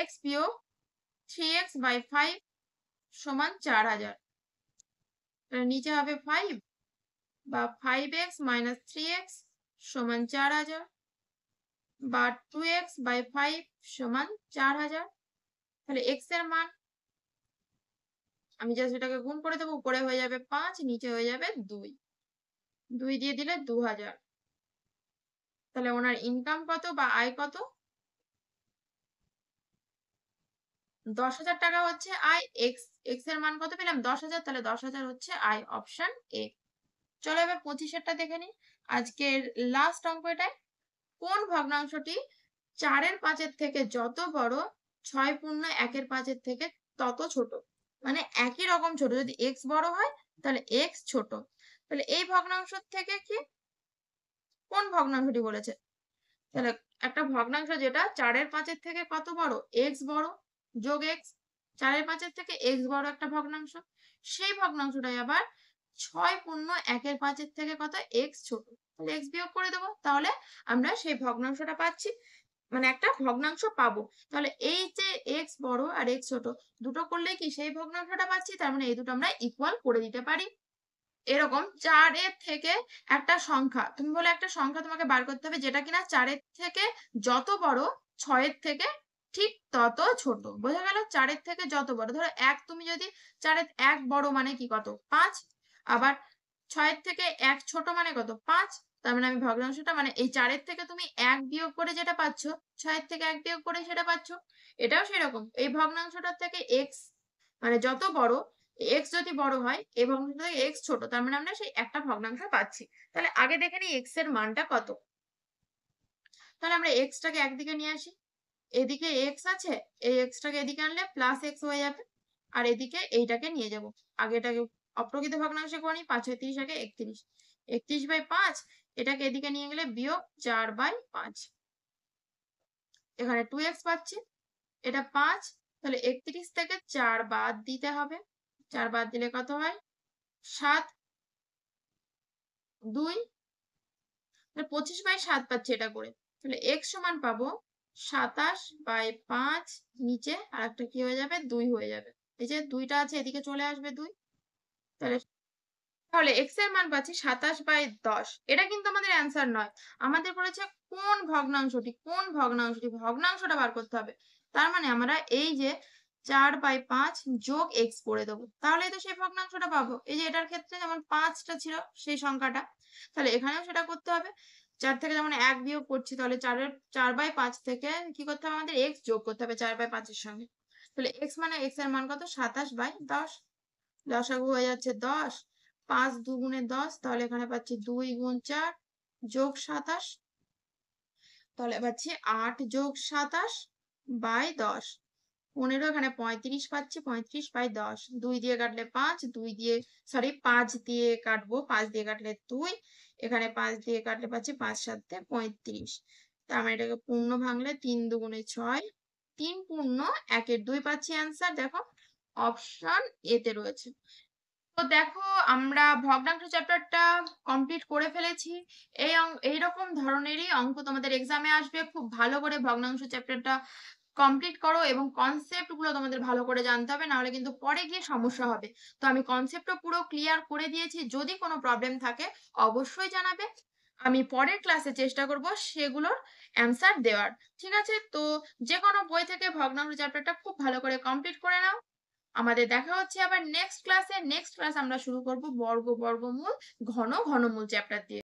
এক্স বিয়োগ থ্রি এক্স সমান চার হাজার নিচে হবে ফাইভ বা five X minus three X সমান চার হাজার বা টু এক্স বাই ফাইভ সমান চার হাজার তাহলে এক্স এর মান আমি জাস্ট এটাকে গুণ করে দেবো উপরে হয়ে যাবে পাঁচ নিচে হয়ে যাবে দুই দুই দিয়ে দিলে দু হাজার তাহলে ওনার ইনকাম কত বা আয় কত দশ হাজার টাকা হচ্ছে আয় এক্স এক্স এর মান কত পেলাম দশ হাজার তাহলে দশ হাজার হচ্ছে আয় অপশন এ চলো এবার পঁচিশেরটা দেখে নি আজকের লাস্ট অঙ্ক এটাই কোন ভগ্নাংশটি চারের পাঁচের থেকে যত বড় ছয় পূর্ণ একের পাঁচের থেকে তত ছোট মানে একই রকম ছোট যদি এক্স বড় হয় তাহলে এক্স ছোট তাহলে এই ভগ্নাংশ থেকে কি কোন ভগ্নাংশটি বলেছে তাহলে একটা ভগ্নাংশ যেটা চারের পাঁচের থেকে কত বড় এক্স বড় যোগ এক্স চারের পাঁচের থেকে এক্স বড় একটা ভগ্নাংশ সেই ভগ্নাংশটাই আবার ছয় পূর্ণ একের পাঁচের থেকে কত এক্স ছোট তাহলে এক্স বিয়োগ করে দেবো তাহলে আমরা সেই ভগ্নাংশটা পাচ্ছি মানে একটা ভগ্নাংশ পাবো তাহলে এই যে এক্স বড় আর এক্স ছোট দুটো করলে কি সেই ভগ্নাংশটা পাচ্ছি তার মানে এই দুটো আমরা ইকুয়াল করে দিতে পারি এরকম চারের থেকে একটা সংখ্যা তুমি বলে একটা সংখ্যা তোমাকে বার করতে হবে যেটা কিনা চারের থেকে যত বড় ছয়ের থেকে ঠিক তত ছোট বোঝা গেল চারের থেকে যত বড় ধরো এক তুমি যদি চারের এক বড় মানে কি কত পাঁচ আবার ছয়ের থেকে এক ছোট মানে কত পাঁচ তার মানে আমি ভগ্নাংশটা মানে এই চারের থেকে তুমি এক বিয়োগ করে যেটা পাচ্ছ ছয়ের থেকে এক বিয়োগ করে সেটা পাচ্ছ এটাও সেরকম এই ভগ্নাংশটার থেকে এক্স মানে যত বড় এক্স যদি বড় হয় এই ভগ্নাংশ থেকে এক্স ছোট তার মানে আমরা সেই একটা ভগ্নাংশ পাচ্ছি তাহলে আগে দেখে নিই এক্স এর মানটা কত তাহলে আমরা এক্সটাকে একদিকে নিয়ে আসি এদিকে এক্স আছে এই এক্সটাকে এদিকে আনলে প্লাস এক্স হয়ে যাবে আর এদিকে এইটাকে নিয়ে যাব আগে এটাকে অপ্রকৃত ভগ্নাংশে করি পাঁচ হয় তিরিশ আগে একত্রিশ একত্রিশ বাই পাঁচ এটাকে এদিকে নিয়ে গেলে বিয়োগ চার বাই পাঁচ এখানে টু এক্স পাচ্ছি এটা পাঁচ তাহলে একত্রিশ থেকে চার বাদ দিতে হবে চার বাদ দিলে কত হয় সাত দুই পঁচিশ বাই সাত পাচ্ছি এটা করে তাহলে এক্স সমান পাবো সাতাশ বাই পাঁচ নিচে আর একটা কি হয়ে যাবে দুই হয়ে যাবে এই যে দুইটা আছে এদিকে চলে আসবে দুই তাহলে তাহলে x এর মান পাচ্ছি 27 বাই দশ এটা কিন্তু আমাদের অ্যান্সার নয় আমাদের পড়েছে কোন ভগ্নাংশটি কোন ভগ্নাংশটি ভগ্নাংশটা বার করতে হবে তার মানে আমরা এই যে 4 বাই পাঁচ যোগ x করে দেব তাহলেই তো সেই ভগ্নাংশটা পাবো এই যে এটার ক্ষেত্রে যেমন 5টা ছিল সেই সংখ্যাটা তাহলে এখানেও সেটা করতে হবে 4 থেকে যেমন 1 বিয়োগ করছি তাহলে চারের চার বাই 5 থেকে কি করতে হবে আমাদের x যোগ করতে হবে 4 বাই এর সঙ্গে তাহলে x মানে x এর মান কত 27 বাই দশ দশাগু হয়ে যাচ্ছে 10 পাঁচ দুগুণে দশ তাহলে এখানে পাচ্ছি দুই গুণ চার যোগ সাতাশ তাহলে পাচ্ছি আট যোগ সাতাশ বাই দশ পনেরো এখানে পঁয়ত্রিশ পাচ্ছি পঁয়ত্রিশ বাই দশ দুই দিয়ে কাটলে পাঁচ দুই দিয়ে সরি পাঁচ দিয়ে কাটবো পাঁচ দিয়ে কাটলে দুই এখানে পাঁচ দিয়ে কাটলে পাচ্ছি পাঁচ সাতে পঁয়ত্রিশ তা আমরা এটাকে পূর্ণ ভাঙলে তিন দুগুণে ছয় তিন পূর্ণ একের দুই পাচ্ছি অ্যান্সার দেখো অপশন এতে রয়েছে তো দেখো আমরা ভগ্নাংশ চ্যাপ্টারটা কমপ্লিট করে ফেলেছি এই এই রকম ধরনেরই অঙ্ক তোমাদের এক্সামে আসবে খুব ভালো করে ভগ্নাংশ চ্যাপ্টারটা কমপ্লিট করো এবং কনসেপ্ট গুলো তোমাদের ভালো করে জানতে হবে নাহলে কিন্তু পরে গিয়ে সমস্যা হবে তো আমি কনসেপ্টও পুরো ক্লিয়ার করে দিয়েছি যদি কোনো প্রবলেম থাকে অবশ্যই জানাবে আমি পরের ক্লাসে চেষ্টা করব সেগুলোর অ্যান্সার দেওয়ার ঠিক আছে তো যে কোনো বই থেকে ভগ্নাংশ চ্যাপ্টারটা খুব ভালো করে কমপ্লিট করে নাও আমাদের দেখা হচ্ছে আবার নেক্সট ক্লাসে নেক্সট ক্লাস আমরা শুরু করব বর্গ বর্গমূল ঘন ঘনমূল চ্যাপ্টার দিয়ে